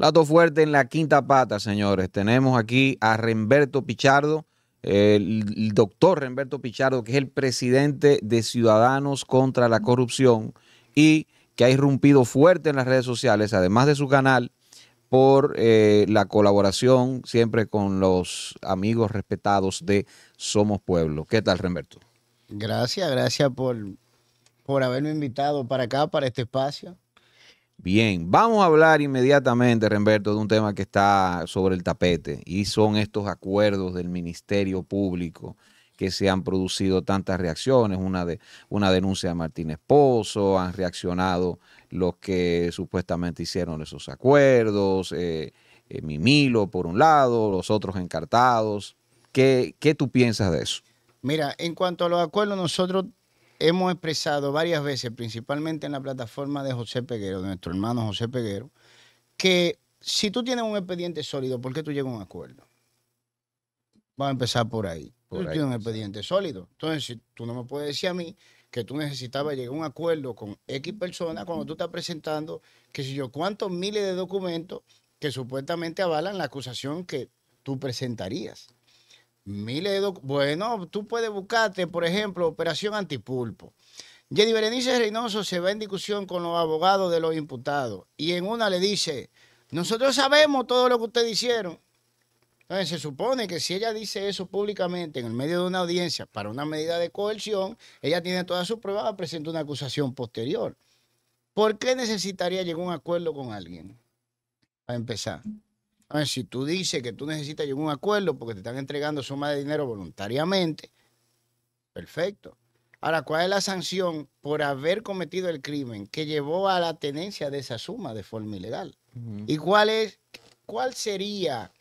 Plato fuerte en la quinta pata, señores. Tenemos aquí a Remberto Pichardo, el doctor Remberto Pichardo, que es el presidente de Ciudadanos contra la Corrupción y que ha irrumpido fuerte en las redes sociales, además de su canal, por eh, la colaboración siempre con los amigos respetados de Somos Pueblo. ¿Qué tal, Remberto? Gracias, gracias por, por haberme invitado para acá, para este espacio. Bien, vamos a hablar inmediatamente, Remberto, de un tema que está sobre el tapete y son estos acuerdos del Ministerio Público que se han producido tantas reacciones, una, de, una denuncia de Martínez Pozo, han reaccionado los que supuestamente hicieron esos acuerdos, eh, eh, Mimilo por un lado, los otros encartados. ¿Qué, ¿Qué tú piensas de eso? Mira, en cuanto a los acuerdos, nosotros hemos expresado varias veces, principalmente en la plataforma de José Peguero, de nuestro hermano José Peguero, que si tú tienes un expediente sólido, ¿por qué tú llegas a un acuerdo? Vamos a empezar por ahí. Por tú tienes un expediente sólido. Entonces, tú no me puedes decir a mí que tú necesitabas llegar a un acuerdo con X persona cuando tú estás presentando, que sé yo, cuántos miles de documentos que supuestamente avalan la acusación que tú presentarías bueno, tú puedes buscarte, por ejemplo, Operación Antipulpo. Jenny Berenice Reynoso se va en discusión con los abogados de los imputados y en una le dice, nosotros sabemos todo lo que ustedes hicieron. Entonces se supone que si ella dice eso públicamente en el medio de una audiencia para una medida de coerción, ella tiene todas sus pruebas, presenta una acusación posterior. ¿Por qué necesitaría llegar a un acuerdo con alguien? Para empezar. A ver, si tú dices que tú necesitas llegar a un acuerdo porque te están entregando suma de dinero voluntariamente, perfecto. Ahora, ¿cuál es la sanción por haber cometido el crimen que llevó a la tenencia de esa suma de forma ilegal? ¿Y cuál, es, cuál sería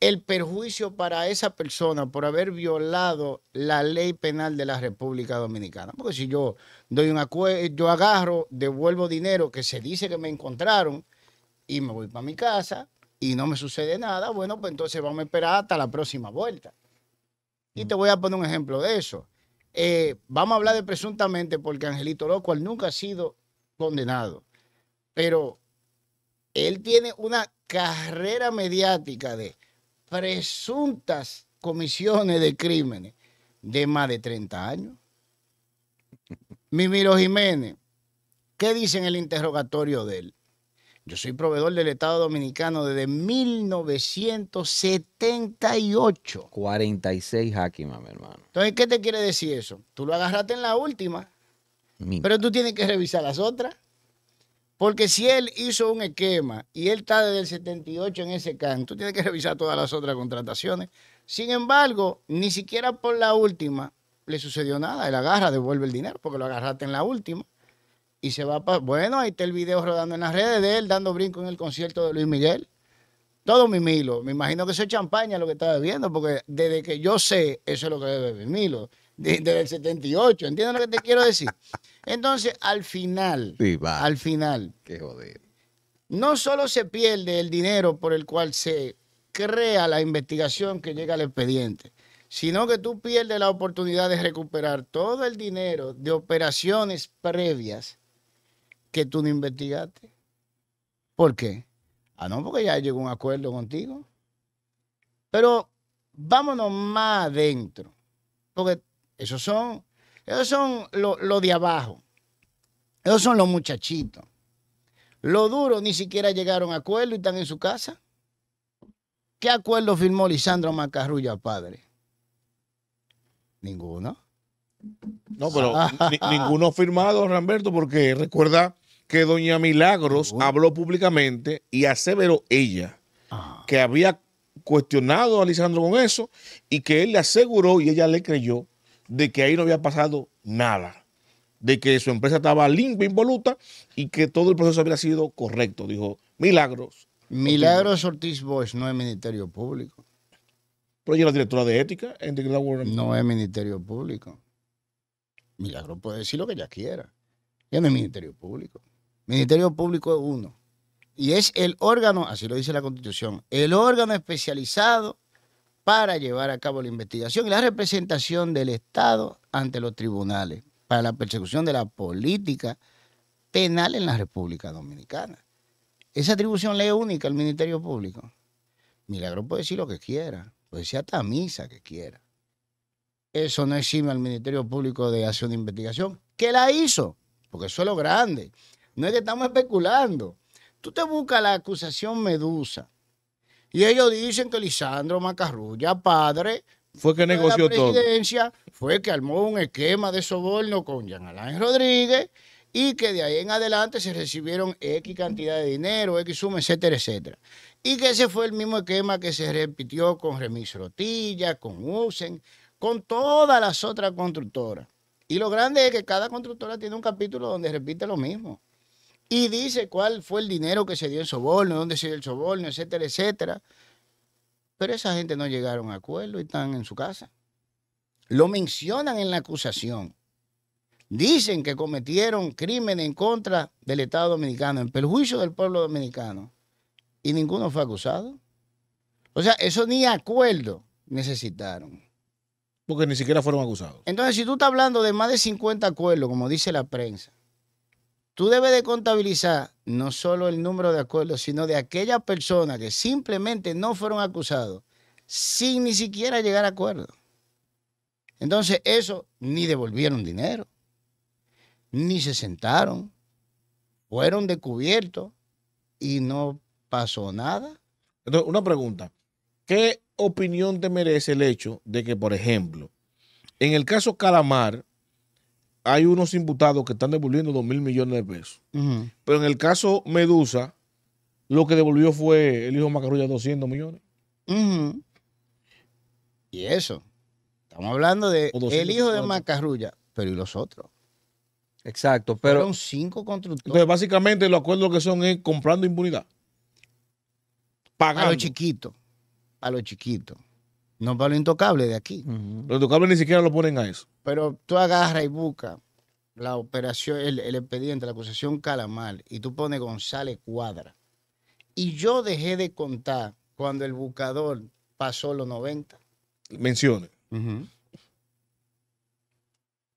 el perjuicio para esa persona por haber violado la ley penal de la República Dominicana? Porque si yo doy un acuerdo, yo agarro, devuelvo dinero que se dice que me encontraron y me voy para mi casa, y no me sucede nada, bueno, pues entonces vamos a esperar hasta la próxima vuelta. Y te mm. voy a poner un ejemplo de eso. Eh, vamos a hablar de presuntamente porque Angelito Loco nunca ha sido condenado, pero él tiene una carrera mediática de presuntas comisiones de crímenes de más de 30 años. Mimiro Jiménez, ¿qué dice en el interrogatorio de él? Yo soy proveedor del Estado Dominicano desde 1978. 46 hakimas, mi hermano. Entonces, ¿qué te quiere decir eso? Tú lo agarraste en la última, pero tú tienes que revisar las otras. Porque si él hizo un esquema y él está desde el 78 en ese canto, tú tienes que revisar todas las otras contrataciones. Sin embargo, ni siquiera por la última le sucedió nada. Él agarra, devuelve el dinero porque lo agarraste en la última y se va para... Bueno, ahí está el video rodando en las redes de él dando brinco en el concierto de Luis Miguel. Todo mi Milo. Me imagino que eso es champaña lo que estaba bebiendo, porque desde que yo sé, eso es lo que bebe Milo. Desde el 78, ¿entiendes lo que te quiero decir? Entonces, al final, al final, Qué joder. no solo se pierde el dinero por el cual se crea la investigación que llega al expediente, sino que tú pierdes la oportunidad de recuperar todo el dinero de operaciones previas que tú no investigaste. ¿Por qué? Ah, no, porque ya llegó un acuerdo contigo. Pero vámonos más adentro, porque esos son, esos son los lo de abajo, esos son los muchachitos. Lo duro ni siquiera llegaron a acuerdo y están en su casa. ¿Qué acuerdo firmó Lisandro Macarrulla, padre? Ninguno. No, pero ninguno firmado, Ramberto, porque recuerda que doña Milagros habló públicamente y aseveró ella ah. que había cuestionado a Lisandro con eso y que él le aseguró y ella le creyó de que ahí no había pasado nada, de que su empresa estaba limpia, involuta y que todo el proceso había sido correcto, dijo Milagros. Milagros Ortiz Boys no es Ministerio Público. Pero ella es la directora de ética en No es Ministerio Público. Milagro puede decir lo que ella quiera. Ya no es Ministerio Público. Ministerio Público es uno. Y es el órgano, así lo dice la Constitución, el órgano especializado para llevar a cabo la investigación y la representación del Estado ante los tribunales para la persecución de la política penal en la República Dominicana. Esa atribución es única al Ministerio Público. Milagro puede decir lo que quiera, puede decir hasta misa que quiera. Eso no exime al Ministerio Público de Acción de Investigación, ¿Qué la hizo, porque eso es lo grande. No es que estamos especulando. Tú te buscas la acusación Medusa. Y ellos dicen que Lisandro Macarrulla, padre, fue que negoció la todo. Fue que armó un esquema de soborno con Jean Alain Rodríguez y que de ahí en adelante se recibieron X cantidad de dinero, X suma, etcétera, etcétera. Y que ese fue el mismo esquema que se repitió con Remis Rotilla, con Usen con todas las otras constructoras. Y lo grande es que cada constructora tiene un capítulo donde repite lo mismo. Y dice cuál fue el dinero que se dio en soborno, dónde se dio el soborno, etcétera, etcétera. Pero esa gente no llegaron a acuerdo y están en su casa. Lo mencionan en la acusación. Dicen que cometieron Crimen en contra del Estado dominicano, en perjuicio del pueblo dominicano. Y ninguno fue acusado. O sea, eso ni acuerdo necesitaron. Porque ni siquiera fueron acusados. Entonces, si tú estás hablando de más de 50 acuerdos, como dice la prensa, tú debes de contabilizar no solo el número de acuerdos, sino de aquellas personas que simplemente no fueron acusados sin ni siquiera llegar a acuerdo. Entonces, eso ni devolvieron dinero, ni se sentaron, fueron descubiertos y no pasó nada. Entonces, una pregunta. ¿Qué opinión te merece el hecho de que, por ejemplo, en el caso Calamar, hay unos imputados que están devolviendo 2 mil millones de pesos. Pero en el caso Medusa, lo que devolvió fue el hijo Macarrulla 200 millones. Y eso. Estamos hablando de el hijo de Macarrulla, pero ¿y los otros? Exacto, pero. Fueron cinco constructores. Entonces, básicamente, los acuerdos que son es comprando impunidad. Pagando. chiquito a los chiquitos, no para los intocables de aquí. Los intocables ni siquiera lo ponen a eso. Pero tú agarras y buscas la operación, el, expediente, la acusación Calamar, y tú pones González Cuadra. Y yo dejé de contar cuando el buscador pasó los 90. Menciones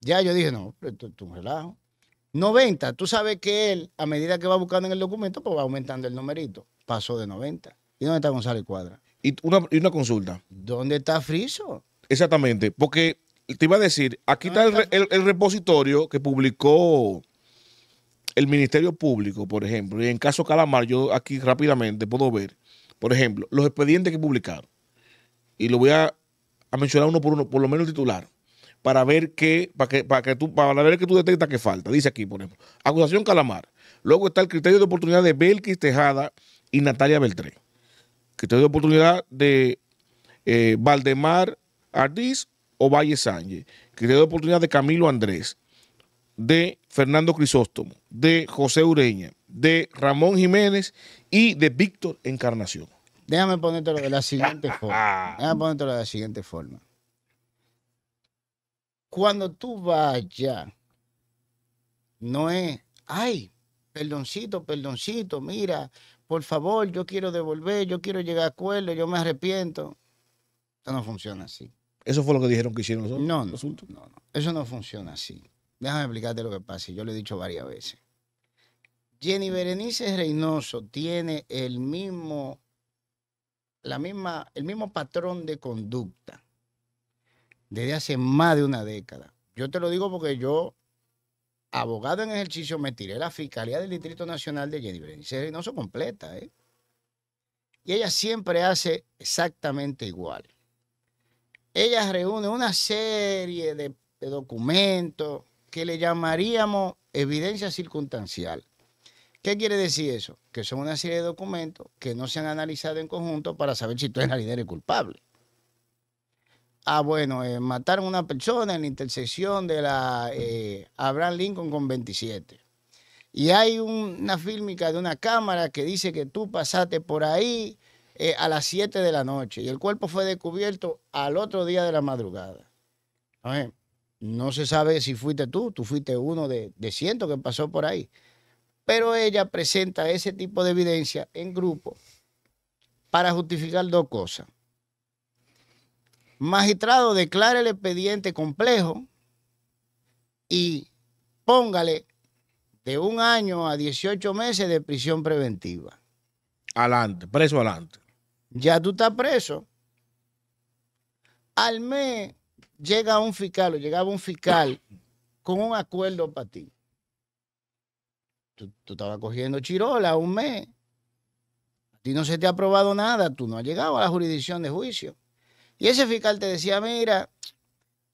Ya yo dije, no, tú esto es relajo. 90, tú sabes que él, a medida que va buscando en el documento, pues va aumentando el numerito. Pasó de 90. ¿Y dónde está González Cuadra? y una, consulta. ¿Dónde está Friso? Exactamente, porque te iba a decir, aquí ah, está, El, repositorio que publicó el Ministerio Público, por ejemplo, y en caso Calamar, yo aquí rápidamente puedo ver, por ejemplo, los expedientes que publicaron. Y lo voy a, mencionar uno por uno, por lo menos el titular para ver qué, para que, para que tú, para ver que tú detectas que falta. Dice aquí, por ejemplo, acusación Calamar. Luego está el criterio de oportunidad de Belkis Tejada y Natalia Beltrán que te doy oportunidad de eh, Valdemar Ardiz o Valle Sánchez, que te doy oportunidad de Camilo Andrés, de Fernando Crisóstomo, de José Ureña, de Ramón Jiménez y de Víctor Encarnación. Déjame ponértelo de la siguiente ah. forma. Déjame ponértelo de la siguiente forma. Cuando tú vayas, no es, ay, perdoncito, perdoncito, mira, por favor, yo quiero devolver, yo quiero llegar a acuerdo, yo me arrepiento. Eso no funciona así. ¿Eso fue lo que dijeron que hicieron los No, no, no, Eso no funciona así. Déjame explicarte lo que pasa, yo lo he dicho varias veces. Jenny Berenice Reynoso tiene el mismo, la misma, el mismo patrón de conducta desde hace más de una década. Yo te lo digo porque yo abogado en ejercicio, me tiré la Fiscalía del Distrito Nacional de Jenny no Reynoso completa. ¿eh? Y ella siempre hace exactamente igual. Ella reúne una serie de, documentos que le llamaríamos evidencia circunstancial. ¿Qué quiere decir eso? Que son una serie de documentos que no se han analizado en conjunto para saber si tú eres el culpable. Ah, bueno, eh, mataron a una persona en la intersección de la eh, Abraham Lincoln con 27. Y hay una fílmica de una cámara que dice que tú pasaste por ahí eh, a las 7 de la noche y el cuerpo fue descubierto al otro día de la madrugada. ¿No, no se sabe si fuiste tú, tú fuiste uno de, de cientos que pasó por ahí. Pero ella presenta ese tipo de evidencia en grupo para justificar dos cosas Magistrado, declare el expediente complejo y póngale de un año a 18 meses de prisión preventiva. Adelante, preso adelante. Ya tú estás preso. Al mes llega un fiscal o llegaba un fiscal con un acuerdo para ti. Tú, tú estabas cogiendo chirola un mes. A ti no se te ha aprobado nada. Tú no has llegado a la jurisdicción de juicio. Y ese fiscal te decía, mira,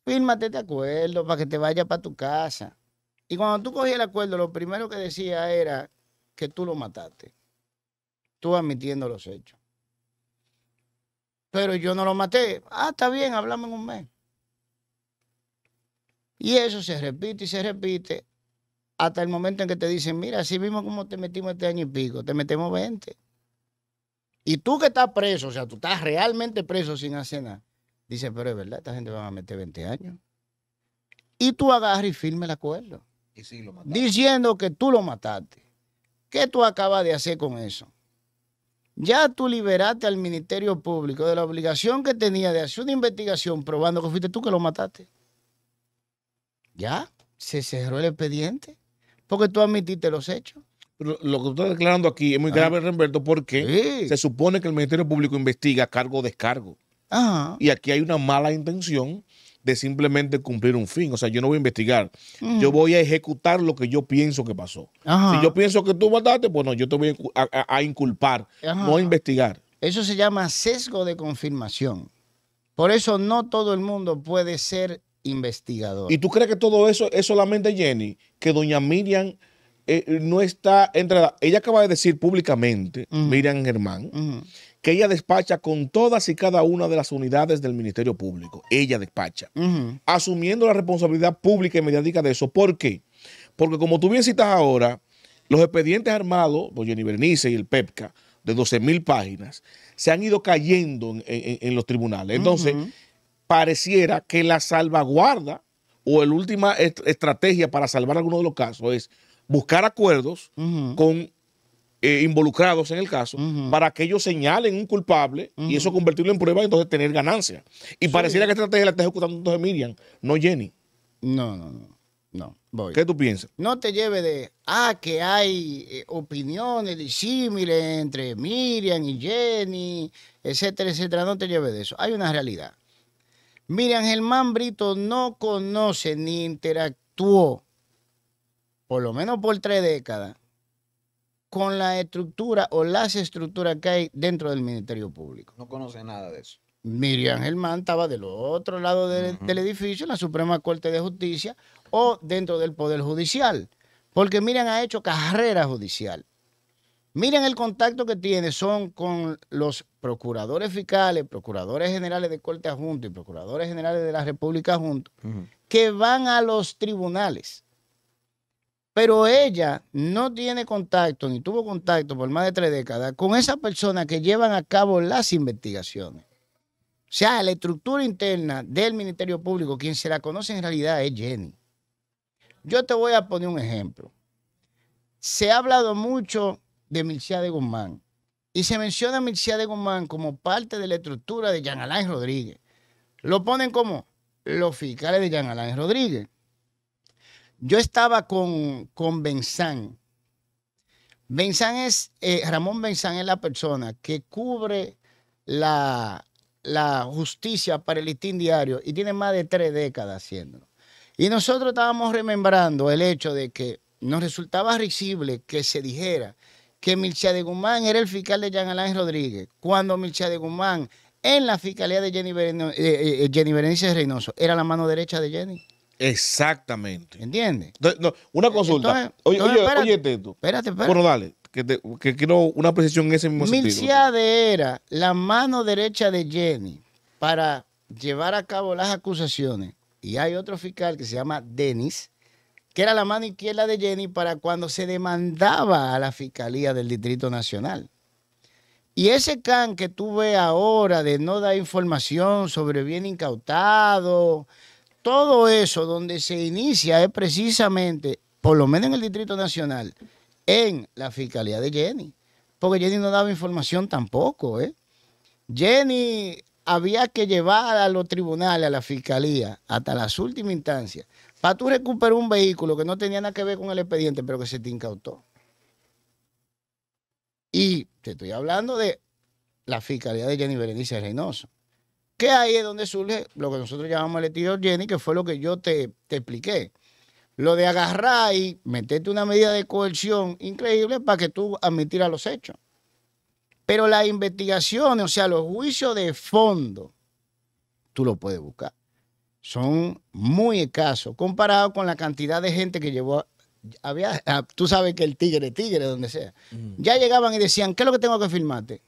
fírmate este acuerdo para que te vaya para tu casa. Y cuando tú cogías el acuerdo, lo primero que decía era que tú lo mataste. Tú admitiendo los hechos. Pero yo no lo maté. Ah, está bien, hablamos en un mes. Y eso se repite y se repite hasta el momento en que te dicen, mira, así mismo como te metimos este año y pico, te metemos 20. Y tú que estás preso, o sea, tú estás realmente preso sin hacer nada. Dice, pero es verdad, esta gente va a meter 20 años. Y tú agarras y firmes el acuerdo. Y sí, lo diciendo que tú lo mataste. ¿Qué tú acabas de hacer con eso? Ya tú liberaste al Ministerio Público de la obligación que tenía de hacer una investigación probando que fuiste tú que lo mataste. Ya, se cerró el expediente porque tú admitiste los hechos lo que está declarando aquí es muy grave, Remberto, porque se supone que el Ministerio Público investiga cargo-descargo. o Y aquí hay una mala intención de simplemente cumplir un fin. O sea, yo no voy a investigar. Yo voy a ejecutar lo que yo pienso que pasó. Si yo pienso que tú mataste, pues no, yo te voy a, inculpar, no a investigar. Eso se llama sesgo de confirmación. Por eso no todo el mundo puede ser investigador. ¿Y tú crees que todo eso es solamente Jenny? Que doña Miriam eh, no está entrada. Ella acaba de decir públicamente, miran Miriam Germán, que ella despacha con todas y cada una de las unidades del Ministerio Público. Ella despacha, asumiendo la responsabilidad pública y mediática de eso. ¿Por qué? Porque como tú bien citas ahora, los expedientes armados, por pues Jenny Bernice y el PEPCA, de 12 mil páginas, se han ido cayendo en, los tribunales. Entonces, pareciera que la salvaguarda o la última estrategia para salvar alguno de los casos es buscar acuerdos con eh, involucrados en el caso para que ellos señalen un culpable y eso convertirlo en prueba y entonces tener ganancia. Y pareciera que esta estrategia la está ejecutando entonces Miriam, no Jenny. No, no, no. ¿Qué tú piensas? No te lleve de, ah, que hay eh, opiniones disímiles entre Miriam y Jenny, etcétera, etcétera. No te lleve de eso. Hay una realidad. Miriam Germán Brito no conoce ni interactuó por lo menos por tres décadas, con la estructura o las estructuras que hay dentro del Ministerio Público. No conoce nada de eso. Miriam Germán estaba del otro lado del edificio, en la Suprema Corte de Justicia o dentro del Poder Judicial, porque Miriam ha hecho carrera judicial. Miren el contacto que tiene, son con los procuradores fiscales, procuradores generales de corte adjunto y procuradores generales de la República junto, que van a los tribunales. Pero ella no tiene contacto, ni tuvo contacto por más de tres décadas, con esa persona que llevan a cabo las investigaciones. O sea, la estructura interna del Ministerio Público, quien se la conoce en realidad es Jenny. Yo te voy a poner un ejemplo. Se ha hablado mucho de Mircea de Guzmán y se menciona a Mircea de Guzmán como parte de la estructura de Jean Alain Rodríguez. Lo ponen como los fiscales de Jean Alain Rodríguez. Yo estaba con, Benzán. es, eh, Ramón Benzán es la persona que cubre la, justicia para el listín diario y tiene más de tres décadas haciéndolo. Y nosotros estábamos remembrando el hecho de que nos resultaba risible que se dijera que Milcha de Guzmán era el fiscal de Jean Alain Rodríguez, cuando Milcha de Guzmán en la fiscalía de Jenny, eh, eh, Jenny Berenice Reynoso era la mano derecha de Jenny. Exactamente. ¿Entiendes? una eh, consulta. oye, oye, espérate, Espérate, Bueno, dale, que, quiero una precisión en ese mismo Milciade era la mano derecha de Jenny para llevar a cabo las acusaciones. Y hay otro fiscal que se llama Denis, que era la mano izquierda de Jenny para cuando se demandaba a la Fiscalía del Distrito Nacional. Y ese can que tú ves ahora de no dar información sobre bien incautado, todo eso donde se inicia es precisamente, por lo menos en el Distrito Nacional, en la Fiscalía de Jenny. Porque Jenny no daba información tampoco, ¿eh? Jenny había que llevar a los tribunales, a la fiscalía, hasta las últimas instancias, para tú recuperar un vehículo que no tenía nada que ver con el expediente, pero que se te incautó. Y te estoy hablando de la fiscalía de Jenny Berenice Reynoso. Que ahí es donde surge lo que nosotros llamamos el estilo Jenny, que fue lo que yo te, expliqué. Lo de agarrar y meterte una medida de coerción increíble para que tú admitieras los hechos. Pero las investigaciones, o sea, los juicios de fondo, tú lo puedes buscar. Son muy escasos comparado con la cantidad de gente que llevó había. Tú sabes que el tigre es tigre, donde sea. Mm. Ya llegaban y decían, ¿qué es lo que tengo que firmarte?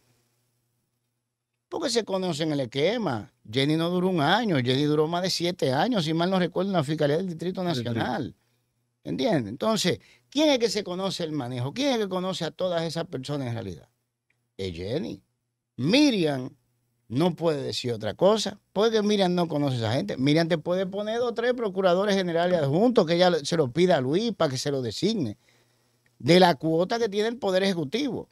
porque se conocen el esquema. Jenny no duró un año, Jenny duró más de siete años, si mal no recuerdo, en la Fiscalía del Distrito Nacional. ¿Entiendes? Entonces, ¿quién es que se conoce el manejo? ¿Quién es que conoce a todas esas personas en realidad? Es Jenny. Miriam no puede decir otra cosa, porque Miriam no conoce esa gente. Miriam te puede poner dos o tres procuradores generales adjuntos que ella se lo pida a Luis para que se lo designe, de la cuota que tiene el Poder Ejecutivo.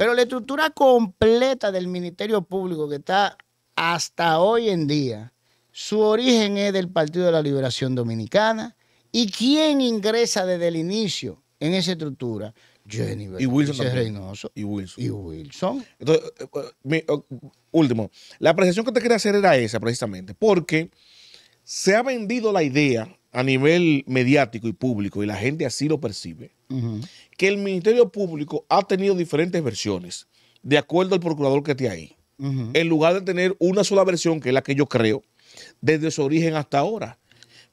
Pero la estructura completa del Ministerio Público que está hasta hoy en día, su origen es del Partido de la Liberación Dominicana. ¿Y quién ingresa desde el inicio en esa estructura? Jennifer y Wilson Reynoso. Y Wilson. Y Wilson. Entonces, eh, pues, último, la apreciación que te quería hacer era esa precisamente, porque se ha vendido la idea a nivel mediático y público, y la gente así lo percibe, que el Ministerio Público ha tenido diferentes versiones, de acuerdo al procurador que esté ahí. En lugar de tener una sola versión, que es la que yo creo, desde su origen hasta ahora.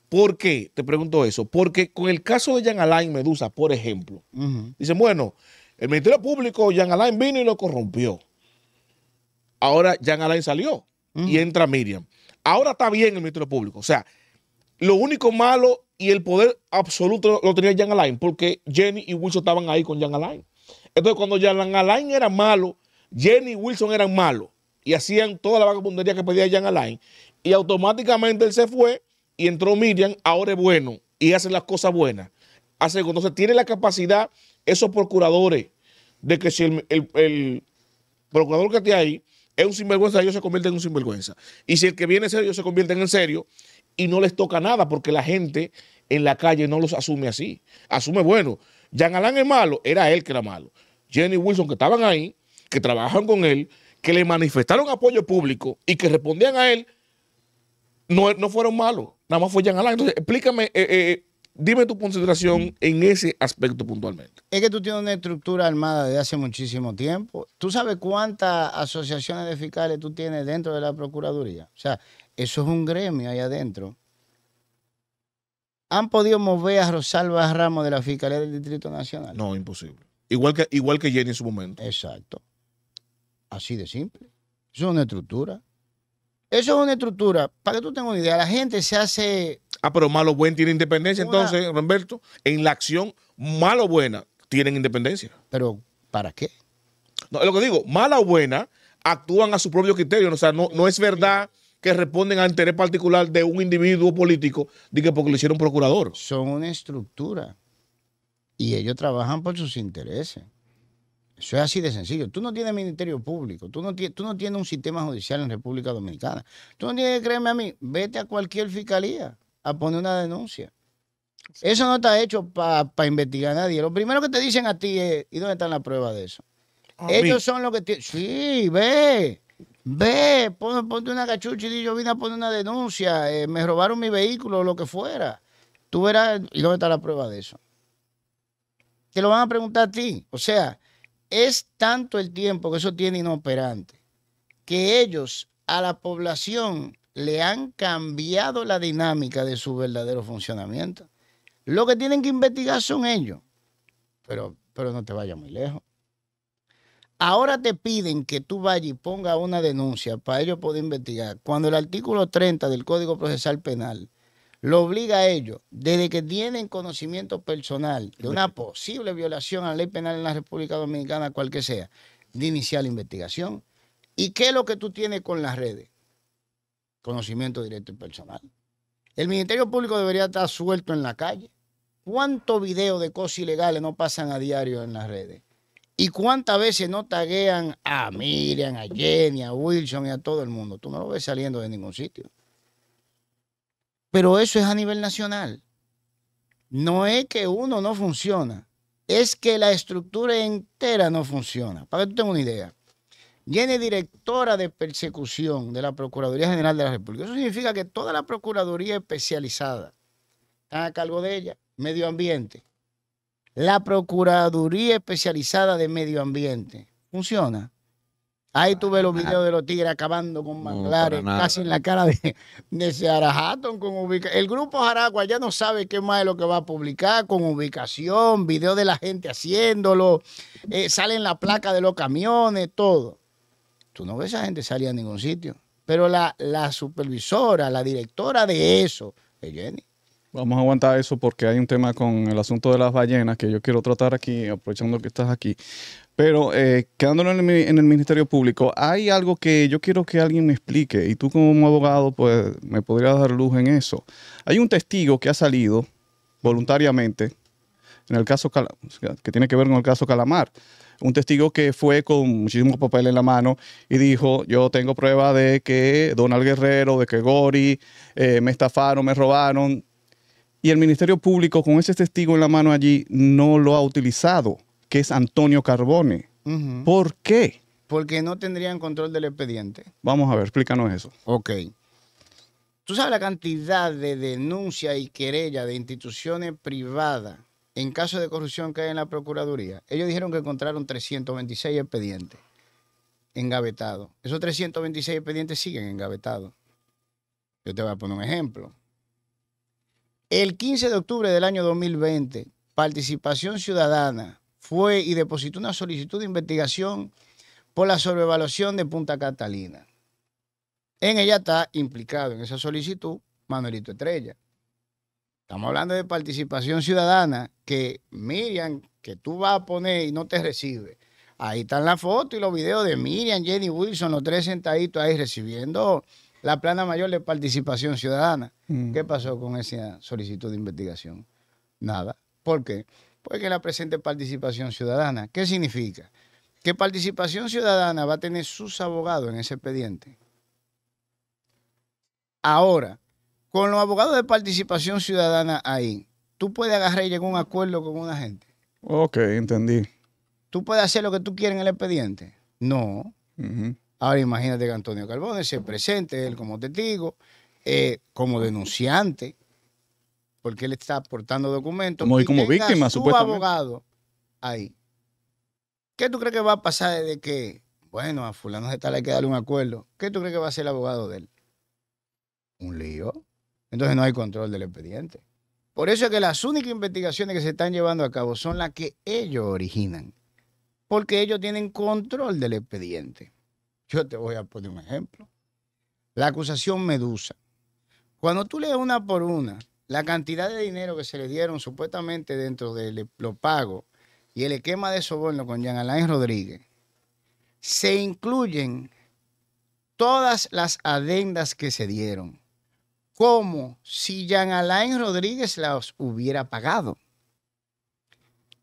¿Por qué? Te pregunto eso. Porque con el caso de Jean Alain Medusa, por ejemplo, dice dicen, bueno, el Ministerio Público, Jean Alain vino y lo corrompió. Ahora Jean Alain salió y entra Miriam. Ahora está bien el Ministerio Público. O sea, lo único malo y el poder absoluto lo tenía Jan Alain, porque Jenny y Wilson estaban ahí con Jan Alain. Entonces, cuando Jan Alain era malo, Jenny y Wilson eran malos y hacían toda la vagabundería que pedía Jan Alain. Y automáticamente él se fue y entró Miriam, ahora es bueno y hace las cosas buenas. Hace, ah, entonces, tiene la capacidad esos procuradores de que si el, procurador que está ahí es un sinvergüenza, ellos se convierten en un sinvergüenza. Y si el que viene serio Ellos se convierten en serio y no les toca nada porque la gente en la calle no los asume así. Asume, bueno, Jean Alain es malo, era él que era malo. Jenny Wilson, que estaban ahí, que trabajaban con él, que le manifestaron apoyo público y que respondían a él, no, no fueron malos, nada más fue Jean Alain. Entonces, explícame, eh, eh, eh, dime tu concentración en ese aspecto puntualmente. Es que tú tienes una estructura armada de hace muchísimo tiempo. ¿Tú sabes cuántas asociaciones de fiscales tú tienes dentro de la Procuraduría? O sea, eso es un gremio ahí adentro. ¿Han podido mover a Rosalba Ramos de la Fiscalía del Distrito Nacional? No, imposible. Igual que, igual que Jenny en su momento. Exacto. Así de simple. Eso es una estructura. Eso es una estructura. Para que tú tengas una idea, la gente se hace. Ah, pero malo buen tiene independencia, entonces, Roberto. En la acción, malo buena tienen independencia. Pero, ¿para qué? No, es lo que digo, mala o buena, actúan a su propio criterio. O sea, no, no es verdad que responden al interés particular de un individuo político, diga porque le hicieron procurador. Son una estructura y ellos trabajan por sus intereses. Eso es así de sencillo. Tú no tienes ministerio público, tú no, tú no tienes un sistema judicial en República Dominicana. Tú no tienes que creerme a mí, vete a cualquier fiscalía a poner una denuncia. Eso no está hecho para investigar a nadie. Lo primero que te dicen a ti es, ¿y dónde están las pruebas de eso? Ellos son los que... tienen... Sí, ve. Ve, ponte una cachucha y yo vine a poner una denuncia, eh, me robaron mi vehículo, lo que fuera. Tú verás, ¿y dónde está la prueba de eso? Te lo van a preguntar a ti. O sea, es tanto el tiempo que eso tiene inoperante que ellos a la población le han cambiado la dinámica de su verdadero funcionamiento. Lo que tienen que investigar son ellos. Pero, pero no te vayas muy lejos. Ahora te piden que tú vayas y ponga una denuncia para ellos poder investigar. Cuando el artículo 30 del Código Procesal Penal lo obliga a ellos, desde que tienen conocimiento personal de una posible violación a la ley penal en la República Dominicana, cual que sea, de iniciar la investigación. ¿Y qué es lo que tú tienes con las redes? Conocimiento directo y personal. El Ministerio Público debería estar suelto en la calle. ¿Cuántos videos de cosas ilegales no pasan a diario en las redes? ¿Y cuántas veces no taguean a Miriam, a Jenny, a Wilson y a todo el mundo? Tú no lo ves saliendo de ningún sitio. Pero eso es a nivel nacional. No es que uno no funciona, es que la estructura entera no funciona. Para que tú tengas una idea. Jenny directora de persecución de la Procuraduría General de la República. Eso significa que toda la Procuraduría especializada está a cargo de ella. Medio ambiente, la Procuraduría Especializada de Medio Ambiente. ¿Funciona? Ahí tú ves los videos de los tigres acabando con manglares, casi en la cara de, ese con El grupo Jaragua ya no sabe qué más es lo que va a publicar, con ubicación, videos de la gente haciéndolo, eh, salen la placa de los camiones, todo. Tú no ves a esa gente salir a ningún sitio. Pero la, la supervisora, la directora de eso, es Jenny. Vamos a aguantar eso porque hay un tema con el asunto de las ballenas que yo quiero tratar aquí, aprovechando que estás aquí. Pero eh, quedándolo en el, Ministerio Público, hay algo que yo quiero que alguien me explique y tú como abogado pues me podrías dar luz en eso. Hay un testigo que ha salido voluntariamente en el caso que tiene que ver con el caso Calamar. Un testigo que fue con muchísimos papeles en la mano y dijo, yo tengo prueba de que Donald Guerrero, de que Gori, eh, me estafaron, me robaron, y el Ministerio Público con ese testigo en la mano allí no lo ha utilizado, que es Antonio Carbone. ¿Por qué? Porque no tendrían control del expediente. Vamos a ver, explícanos eso. Ok. Tú sabes la cantidad de denuncias y querellas de instituciones privadas en caso de corrupción que hay en la Procuraduría. Ellos dijeron que encontraron 326 expedientes engavetados. Esos 326 expedientes siguen engavetados. Yo te voy a poner un ejemplo. El 15 de octubre del año 2020, Participación Ciudadana fue y depositó una solicitud de investigación por la sobrevaluación de Punta Catalina. En ella está implicado en esa solicitud Manuelito Estrella. Estamos hablando de participación ciudadana, que Miriam, que tú vas a poner y no te recibe. Ahí están la foto y los videos de Miriam, Jenny Wilson, los tres sentaditos ahí recibiendo la plana mayor de participación ciudadana. Mm. ¿Qué pasó con esa solicitud de investigación? Nada. ¿Por qué? Porque la presente participación ciudadana. ¿Qué significa? Que participación ciudadana va a tener sus abogados en ese expediente. Ahora, con los abogados de participación ciudadana ahí, tú puedes agarrar y llegar a un acuerdo con una gente. Ok, entendí. ¿Tú puedes hacer lo que tú quieres en el expediente? No. Ahora imagínate que Antonio Carbone se presente él como testigo, eh, como denunciante, porque él está aportando documentos. Como, y como víctima, su abogado ahí. ¿Qué tú crees que va a pasar desde que, bueno, a fulano se tal hay que darle un acuerdo? ¿Qué tú crees que va a ser el abogado de él? Un lío. Entonces no hay control del expediente. Por eso es que las únicas investigaciones que se están llevando a cabo son las que ellos originan, porque ellos tienen control del expediente. Yo te voy a poner un ejemplo. La acusación Medusa. Cuando tú lees una por una, la cantidad de dinero que se le dieron supuestamente dentro de los pagos y el esquema de soborno con Jean Alain Rodríguez, se incluyen todas las adendas que se dieron, como si Jean Alain Rodríguez las hubiera pagado.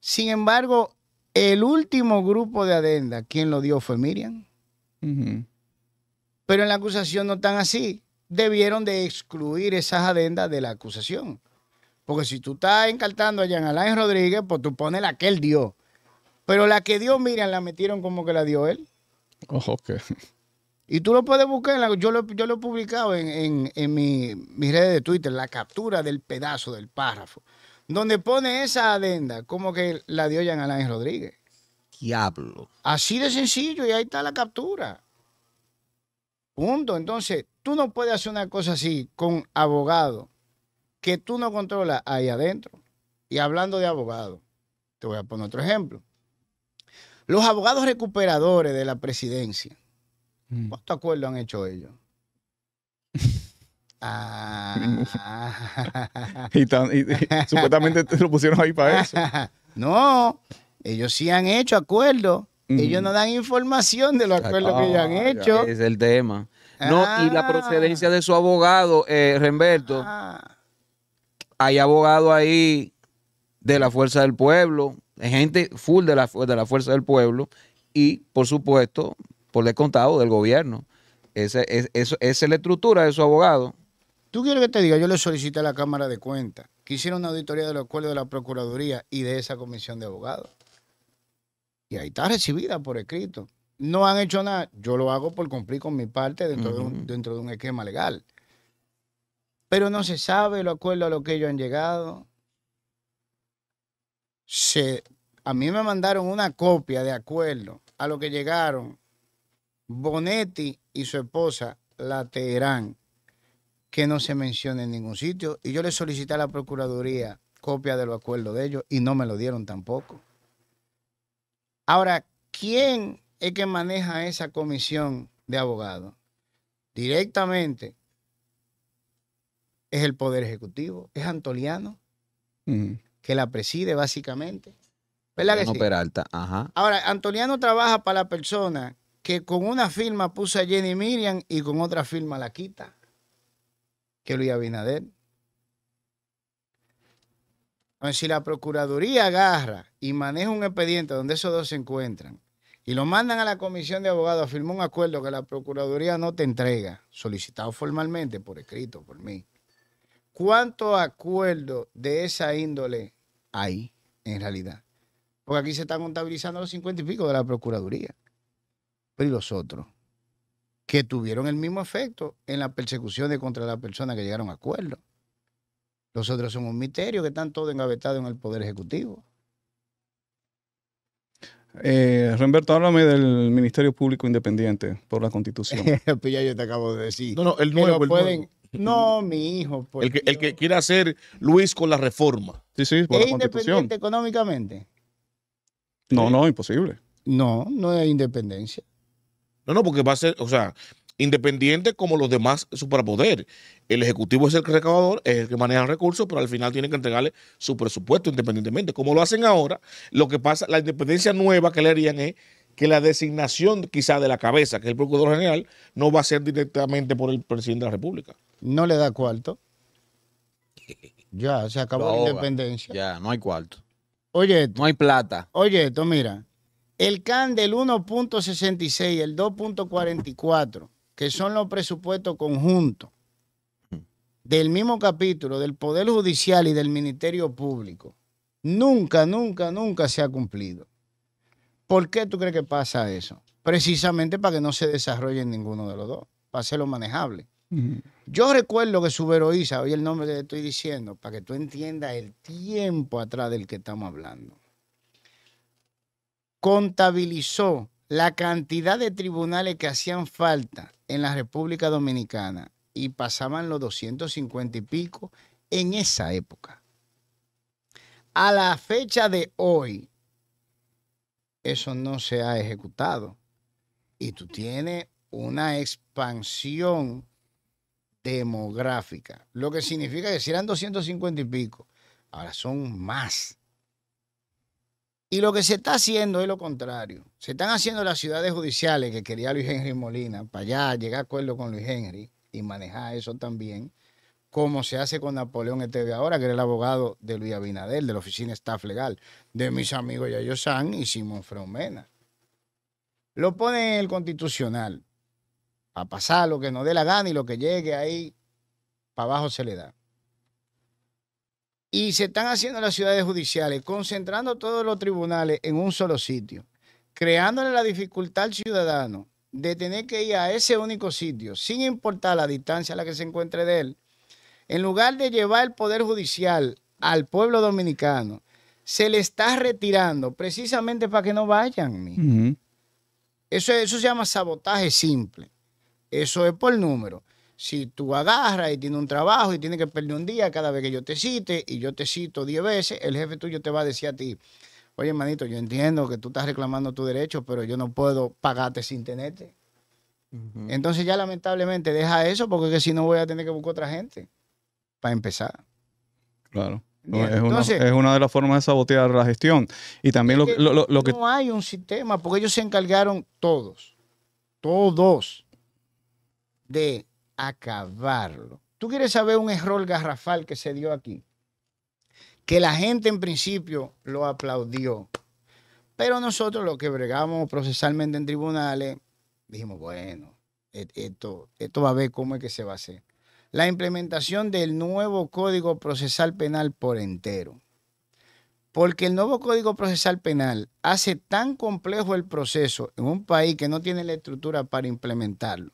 Sin embargo, el último grupo de adendas, quien lo dio fue Miriam. Pero en la acusación no están así. Debieron de excluir esas adendas de la acusación. Porque si tú estás encartando a Jean Alain Rodríguez, pues tú pones la que él dio. Pero la que dio, miren, la metieron como que la dio él. Ojo que. Y tú lo puedes buscar, yo, lo, yo, lo, he publicado en, mi, mis redes de Twitter, la captura del pedazo del párrafo, donde pone esa adenda como que la dio Jean Alain Rodríguez diablo. Así de sencillo y ahí está la captura. Punto. Entonces, tú no puedes hacer una cosa así con abogado que tú no controlas ahí adentro. Y hablando de abogado, te voy a poner otro ejemplo. Los abogados recuperadores de la presidencia, mm. ¿cuántos acuerdo? han hecho ellos? ah. y, supuestamente lo pusieron ahí para eso. no, ellos sí han hecho acuerdos. Ellos no dan información de los acuerdos que ellos han ah, hecho. Es el tema. No, y la ah. procedencia de su abogado, eh, Remberto. Ah. Hay abogados ahí de la Fuerza del Pueblo, gente full de la, de la Fuerza del Pueblo y, por supuesto, por contado del gobierno. Esa es, es la estructura de su abogado. Tú quieres que te diga, yo le solicité a la Cámara de Cuentas que hiciera una auditoría de los acuerdos de la Procuraduría y de esa comisión de abogados. Y ahí está recibida por escrito. No han hecho nada. Yo lo hago por cumplir con mi parte dentro, de, un, dentro de un esquema legal. Pero no se sabe lo acuerdo a lo que ellos han llegado. Se, a mí me mandaron una copia de acuerdo a lo que llegaron Bonetti y su esposa, la Teherán, que no se menciona en ningún sitio. Y yo le solicité a la Procuraduría copia de los acuerdos de ellos y no me lo dieron tampoco. Ahora, ¿quién es que maneja esa comisión de abogados? Directamente es el Poder Ejecutivo, es Antoliano, que la preside básicamente. ¿Verdad que sí? Peralta, ajá. Ahora, Antoliano trabaja para la persona que con una firma puso a Jenny Miriam y con otra firma la quita, que Luis Abinader. Entonces, si la Procuraduría agarra y maneja un expediente donde esos dos se encuentran y lo mandan a la Comisión de Abogados, a firmar un acuerdo que la Procuraduría no te entrega, solicitado formalmente por escrito por mí. ¿Cuántos acuerdos de esa índole hay en realidad? Porque aquí se están contabilizando los cincuenta y pico de la Procuraduría. Pero ¿y los otros? Que tuvieron el mismo efecto en la persecución de contra la persona que llegaron a acuerdo. Los otros son un misterio que están todos engavetados en el Poder Ejecutivo. Eh, háblame del Ministerio Público Independiente por la Constitución. pues ya yo te acabo de decir. No, no, el nuevo. No, mi hijo. El que, el que, quiera hacer Luis con la reforma. Sí, sí, por la Constitución. independiente económicamente? No, no, imposible. No, no es independencia. No, no, porque va a ser, o sea, independiente como los demás superpoderes. El ejecutivo es el recaudador, es el que maneja recursos, pero al final tiene que entregarle su presupuesto independientemente. Como lo hacen ahora, lo que pasa, la independencia nueva que le harían es que la designación quizá de la cabeza, que es el procurador general, no va a ser directamente por el presidente de la República. No le da cuarto. Ya, se acabó la independencia. Ya, no hay cuarto. Oye, no hay plata. Oye, esto mira, el CAN del 1.66, el 2.44 que son los presupuestos conjuntos del mismo capítulo del Poder Judicial y del Ministerio Público, nunca, nunca, nunca se ha cumplido. ¿Por qué tú crees que pasa eso? Precisamente para que no se desarrolle ninguno de los dos, para hacerlo manejable. Yo recuerdo que Suberoiza, hoy el nombre que te estoy diciendo, para que tú entiendas el tiempo atrás del que estamos hablando, contabilizó la cantidad de tribunales que hacían falta en la República Dominicana y pasaban los 250 y pico en esa época. A la fecha de hoy, eso no se ha ejecutado. Y tú tienes una expansión demográfica, lo que significa que si eran 250 y pico, ahora son más. Y lo que se está haciendo es lo contrario. Se están haciendo las ciudades judiciales que quería Luis Henry Molina, para allá llegar a acuerdo con Luis Henry y manejar eso también, como se hace con Napoleón este de ahora, que era el abogado de Luis Abinader, de la oficina staff legal, de mis amigos Yayo San y Simón Fraumena. Lo pone en el constitucional, a pasar lo que nos dé la gana y lo que llegue ahí, para abajo se le da y se están haciendo las ciudades judiciales, concentrando todos los tribunales en un solo sitio, creándole la dificultad al ciudadano de tener que ir a ese único sitio, sin importar la distancia a la que se encuentre de él, en lugar de llevar el poder judicial al pueblo dominicano, se le está retirando precisamente para que no vayan. eso, eso se llama sabotaje simple. Eso es por número si tú agarras y tienes un trabajo y tienes que perder un día cada vez que yo te cite y yo te cito 10 veces, el jefe tuyo te va a decir a ti, oye, hermanito, yo entiendo que tú estás reclamando tu derecho, pero yo no puedo pagarte sin tenerte. Entonces ya lamentablemente deja eso porque que si no voy a tener que buscar otra gente para empezar. Claro. Es, una, es, una, de las formas de sabotear la gestión. Y también lo que... No hay un sistema porque ellos se encargaron todos, todos, de acabarlo. ¿Tú quieres saber un error garrafal que se dio aquí? Que la gente en principio lo aplaudió. Pero nosotros lo que bregamos procesalmente en tribunales, dijimos, bueno, e-, esto, esto va a ver cómo es que se va a hacer. La implementación del nuevo Código Procesal Penal por entero. Porque el nuevo Código Procesal Penal hace tan complejo el proceso en un país que no tiene la estructura para implementarlo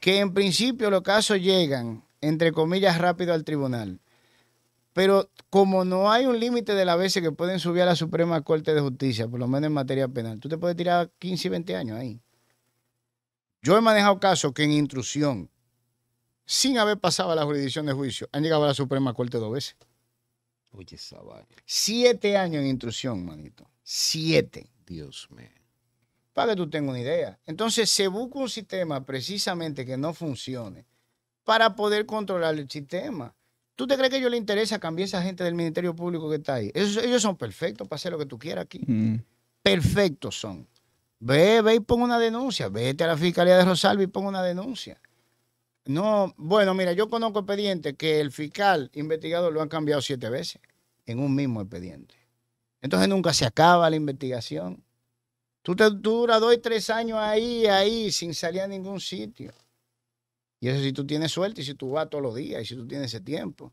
que en principio los casos llegan, entre comillas, rápido al tribunal. Pero como no hay un límite de la veces que pueden subir a la Suprema Corte de Justicia, por lo menos en materia penal, tú te puedes tirar 15 y 20 años ahí. Yo he manejado casos que en intrusión, sin haber pasado a la jurisdicción de juicio, han llegado a la Suprema Corte dos veces. Oye, esa Siete años en intrusión, manito. Siete. Dios mío para que tú tengas una idea. Entonces se busca un sistema precisamente que no funcione para poder controlar el sistema. ¿Tú te crees que a ellos les interesa cambiar esa gente del Ministerio Público que está ahí? Ellos, son perfectos para hacer lo que tú quieras aquí. Mm. Perfectos son. Ve, ve y pon una denuncia. Vete a la Fiscalía de Rosalba y pon una denuncia. No, bueno, mira, yo conozco expedientes que el fiscal investigador lo han cambiado siete veces en un mismo expediente. Entonces nunca se acaba la investigación. Tú, te, duras dos y tres años ahí, ahí, sin salir a ningún sitio. Y eso si tú tienes suerte y si tú vas todos los días y si tú tienes ese tiempo.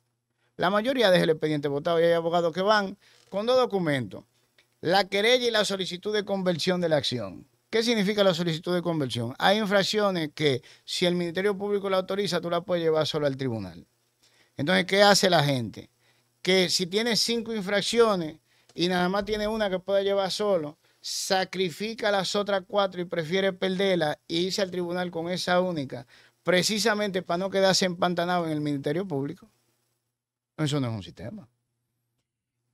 La mayoría deja el expediente votado y hay abogados que van con dos documentos. La querella y la solicitud de conversión de la acción. ¿Qué significa la solicitud de conversión? Hay infracciones que si el Ministerio Público la autoriza, tú la puedes llevar solo al tribunal. Entonces, ¿qué hace la gente? Que si tiene cinco infracciones y nada más tiene una que pueda llevar solo, sacrifica las otras cuatro y prefiere perderla e irse al tribunal con esa única, precisamente para no quedarse empantanado en el Ministerio Público. Eso no es un sistema.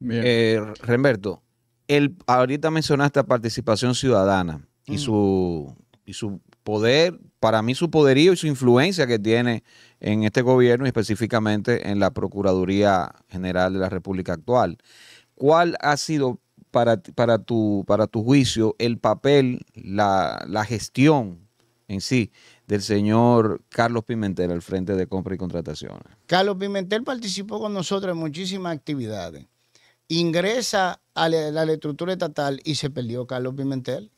Eh, Remberto, el, ahorita mencionaste participación ciudadana y, mm. su, y su poder, para mí su poderío y su influencia que tiene en este gobierno y específicamente en la Procuraduría General de la República actual. ¿Cuál ha sido para, tu, para tu juicio el papel, la, la gestión en sí del señor Carlos Pimentel al frente de compra y contrataciones? Carlos Pimentel participó con nosotros en muchísimas actividades. Ingresa a la estructura estatal y se perdió Carlos Pimentel.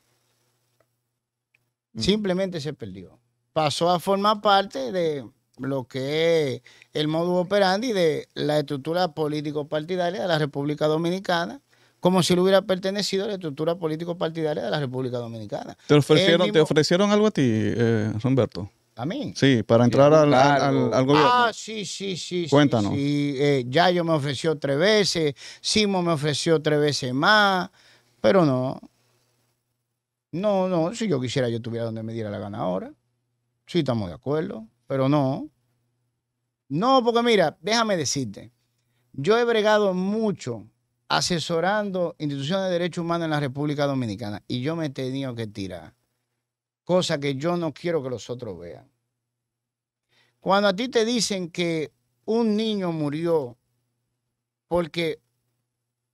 Mm. Simplemente se perdió. Pasó a formar parte de lo que es el modus operandi de la estructura político-partidaria de la República Dominicana como si le hubiera pertenecido a la estructura político-partidaria de la República Dominicana. ¿Te ofrecieron, ¿te ofrecieron algo a ti, eh, Humberto? ¿A mí? Sí, para entrar al, gobierno. Ah, sí, sí, sí. Cuéntanos. Eh, Yayo me ofreció tres veces, Simo me ofreció tres veces más, pero no. No, no, si yo quisiera yo tuviera donde me diera la gana ahora. Sí, estamos de acuerdo, pero no. No, porque mira, déjame decirte, yo he bregado mucho asesorando instituciones de derechos humanos en la República Dominicana y yo me he tenido que tirar, cosa que yo no quiero que los otros vean. Cuando a ti te dicen que un niño murió porque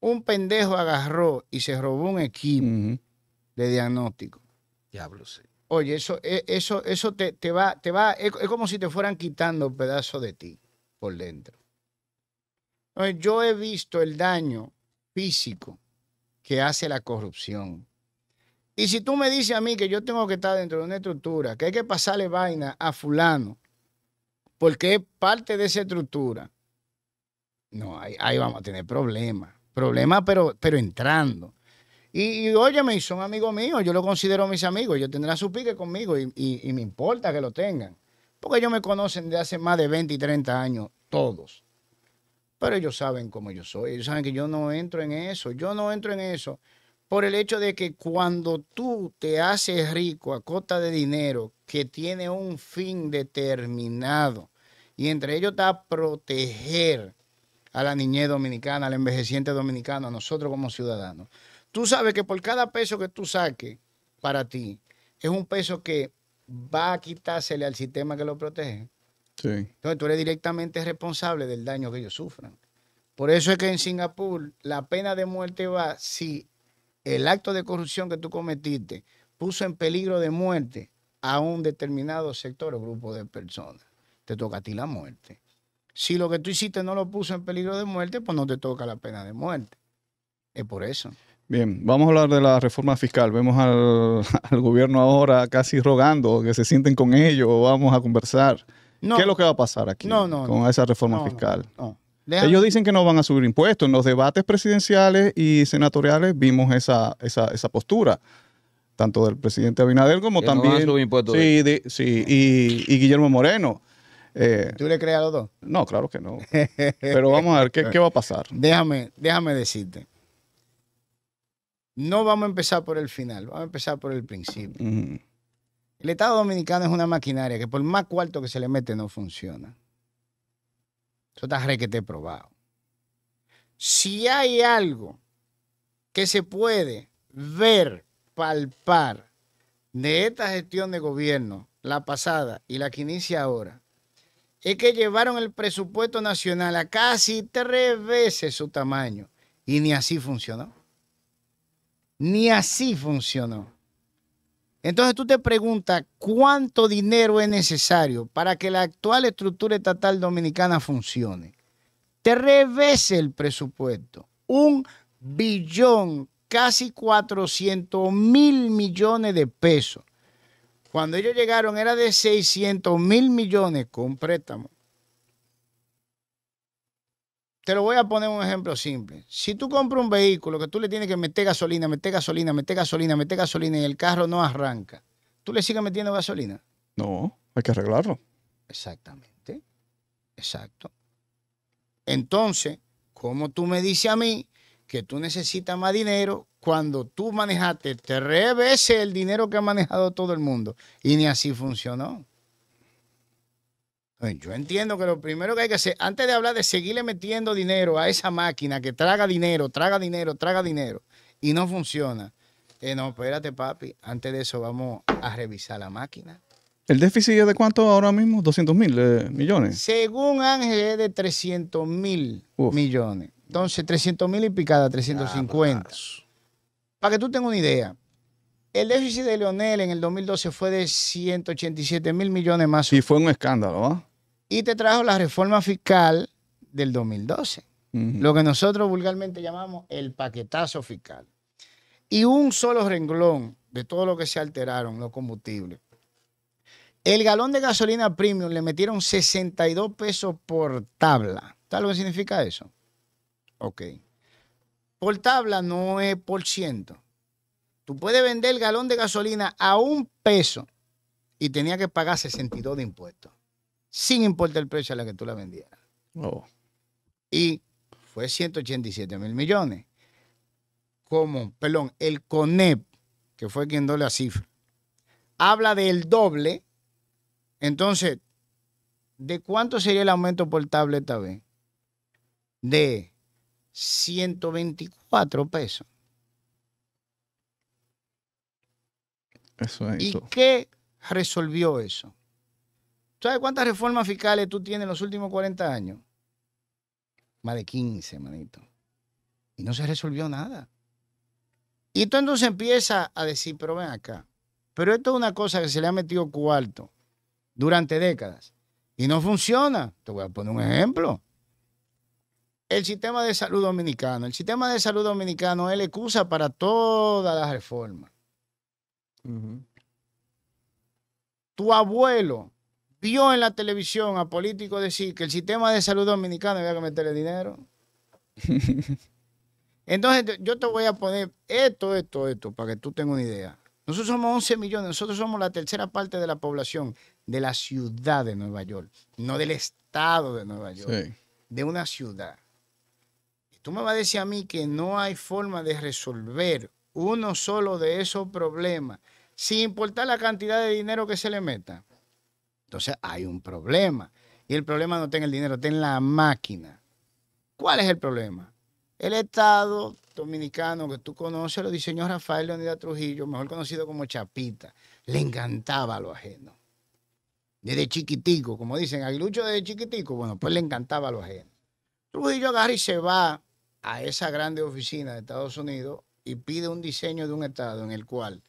un pendejo agarró y se robó un equipo de diagnóstico. Diablo, Oye, eso, e, eso, eso te, va, te va, es, como si te fueran quitando un pedazo de ti por dentro. Yo he visto el daño físico que hace la corrupción. Y si tú me dices a mí que yo tengo que estar dentro de una estructura, que hay que pasarle vaina a fulano, porque es parte de esa estructura, no, ahí, vamos a tener problemas. Problemas, pero, pero entrando. Y, y, óyeme, son amigos míos, yo lo considero mis amigos, yo tendrán su pique conmigo y, y me importa que lo tengan, porque ellos me conocen de hace más de 20 y 30 años, todos. Pero ellos saben cómo yo soy, ellos saben que yo no entro en eso, yo no entro en eso. Por el hecho de que cuando tú te haces rico a costa de dinero que tiene un fin determinado, y entre ellos está proteger a la niñez dominicana, al envejeciente dominicano, a nosotros como ciudadanos. Tú sabes que por cada peso que tú saques para ti, es un peso que va a quitársele al sistema que lo protege. Entonces tú eres directamente responsable del daño que ellos sufran. Por eso es que en Singapur la pena de muerte va si el acto de corrupción que tú cometiste puso en peligro de muerte a un determinado sector o grupo de personas. Te toca a ti la muerte. Si lo que tú hiciste no lo puso en peligro de muerte, pues no te toca la pena de muerte. Es por eso. Bien, vamos a hablar de la reforma fiscal. Vemos al, al gobierno ahora casi rogando que se sienten con ellos, vamos a conversar. ¿Qué es lo que va a pasar aquí con esa reforma fiscal? Ellos dicen que no van a subir impuestos. En los debates presidenciales y senatoriales vimos esa, esa, postura, tanto del presidente Abinader como también. Van a impuestos. Sí, sí y, Guillermo Moreno. Eh, ¿Tú le crees a los dos? No, claro que no. Pero vamos a ver qué, va a pasar. Déjame, déjame decirte. No vamos a empezar por el final, vamos a empezar por el principio. El Estado Dominicano es una maquinaria que por más cuarto que se le mete no funciona. Eso está he probado. Si hay algo que se puede ver, palpar de esta gestión de gobierno, la pasada y la que inicia ahora, es que llevaron el presupuesto nacional a casi tres veces su tamaño y ni así funcionó. Ni así funcionó. Entonces tú te preguntas cuánto dinero es necesario para que la actual estructura estatal dominicana funcione. Te revés el presupuesto. Un billón, casi 400 mil millones de pesos. Cuando ellos llegaron era de 600 mil millones con préstamo. Te lo voy a poner un ejemplo simple. Si tú compras un vehículo que tú le tienes que meter gasolina, meter gasolina, meter gasolina, meter gasolina y el carro no arranca, ¿tú le sigues metiendo gasolina? No, hay que arreglarlo. Exactamente. Exacto. Entonces, como tú me dices a mí que tú necesitas más dinero cuando tú manejaste tres veces el dinero que ha manejado todo el mundo? Y ni así funcionó yo entiendo que lo primero que hay que hacer, antes de hablar de seguirle metiendo dinero a esa máquina que traga dinero, traga dinero, traga dinero, y no funciona, eh, no, espérate, papi, antes de eso vamos a revisar la máquina. ¿El déficit es de cuánto ahora mismo? ¿200 mil eh, millones? Según Ángel es de 300 mil millones. Entonces, 300 mil y picada, 350. Para que tú tengas una idea, el déficit de Leonel en el 2012 fue de 187 mil millones más. Y fue un escándalo, ¿ah? Y te trajo la reforma fiscal del 2012, lo que nosotros vulgarmente llamamos el paquetazo fiscal. Y un solo renglón de todo lo que se alteraron, los combustibles. El galón de gasolina premium le metieron 62 pesos por tabla. ¿Tal lo significa eso? Ok. Por tabla no es por ciento. Tú puedes vender el galón de gasolina a un peso y tenía que pagar 62 de impuestos sin importar el precio a la que tú la vendieras. Oh. Y fue 187 mil millones. Como, perdón, el CONEP, que fue quien dio la cifra, habla del doble. Entonces, ¿de cuánto sería el aumento portable esta vez? De 124 pesos. Eso es ¿Y qué resolvió eso? ¿Sabes cuántas reformas fiscales tú tienes en los últimos 40 años? Más de 15, manito. Y no se resolvió nada. Y tú entonces empieza a decir, pero ven acá, pero esto es una cosa que se le ha metido cuarto durante décadas y no funciona. Te voy a poner un ejemplo. El sistema de salud dominicano. El sistema de salud dominicano es la excusa para todas las reformas. Tu abuelo vio en la televisión a políticos decir que el sistema de salud dominicano había que meterle dinero. Entonces, yo te voy a poner esto, esto, esto, para que tú tengas una idea. Nosotros somos 11 millones, nosotros somos la tercera parte de la población de la ciudad de Nueva York, no del estado de Nueva York, de una ciudad. Tú me vas a decir a mí que no hay forma de resolver uno solo de esos problemas, sin importar la cantidad de dinero que se le meta. Entonces hay un problema. Y el problema no está en el dinero, está en la máquina. ¿Cuál es el problema? El Estado dominicano que tú conoces lo diseñó Rafael Leonidas Trujillo, mejor conocido como Chapita. Le encantaba lo ajeno. Desde chiquitico, como dicen, Aguilucho desde chiquitico, bueno, pues le encantaba lo ajeno. Trujillo agarra se va a esa grande oficina de Estados Unidos y pide un diseño de un Estado en el cual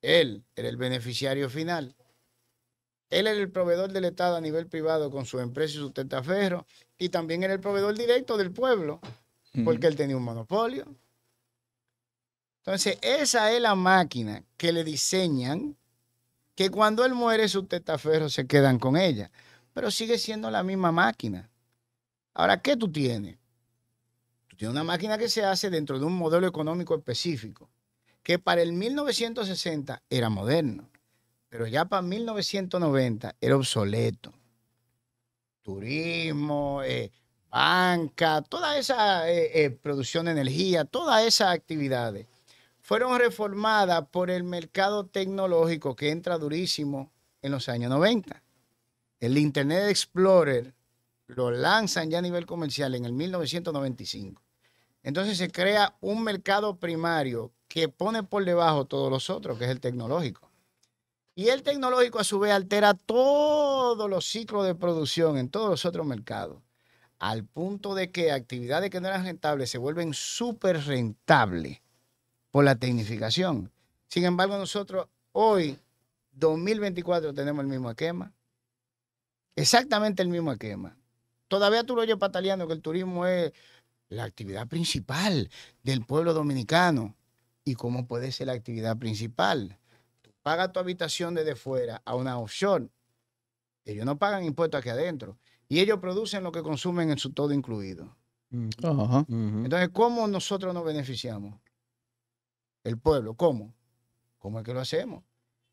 él era el beneficiario final él era el proveedor del Estado a nivel privado con su empresa y sus testaferros y también era el proveedor directo del pueblo, porque él tenía un monopolio. Entonces, esa es la máquina que le diseñan, que cuando él muere, sus testaferros se quedan con ella, pero sigue siendo la misma máquina. Ahora, ¿qué tú tienes? Tú tienes una máquina que se hace dentro de un modelo económico específico, que para el 1960 era moderno pero ya para 1990 era obsoleto. Turismo, eh, banca, toda esa eh, eh, producción de energía, todas esas actividades fueron reformadas por el mercado tecnológico que entra durísimo en los años 90. El Internet Explorer lo lanzan ya a nivel comercial en el 1995. Entonces se crea un mercado primario que pone por debajo todos los otros, que es el tecnológico. Y el tecnológico a su vez altera todos los ciclos de producción en todos los otros mercados, al punto de que actividades que no eran rentables se vuelven súper rentables por la tecnificación. Sin embargo, nosotros hoy, 2024, tenemos el mismo esquema. Exactamente el mismo esquema. Todavía tú lo oyes pataleando que el turismo es la actividad principal del pueblo dominicano. ¿Y cómo puede ser la actividad principal? paga tu habitación desde fuera a una offshore. Ellos no pagan impuestos aquí adentro. Y ellos producen lo que consumen en su todo incluido. Mm. Entonces, ¿cómo nosotros nos beneficiamos? El pueblo, ¿cómo? ¿Cómo es que lo hacemos?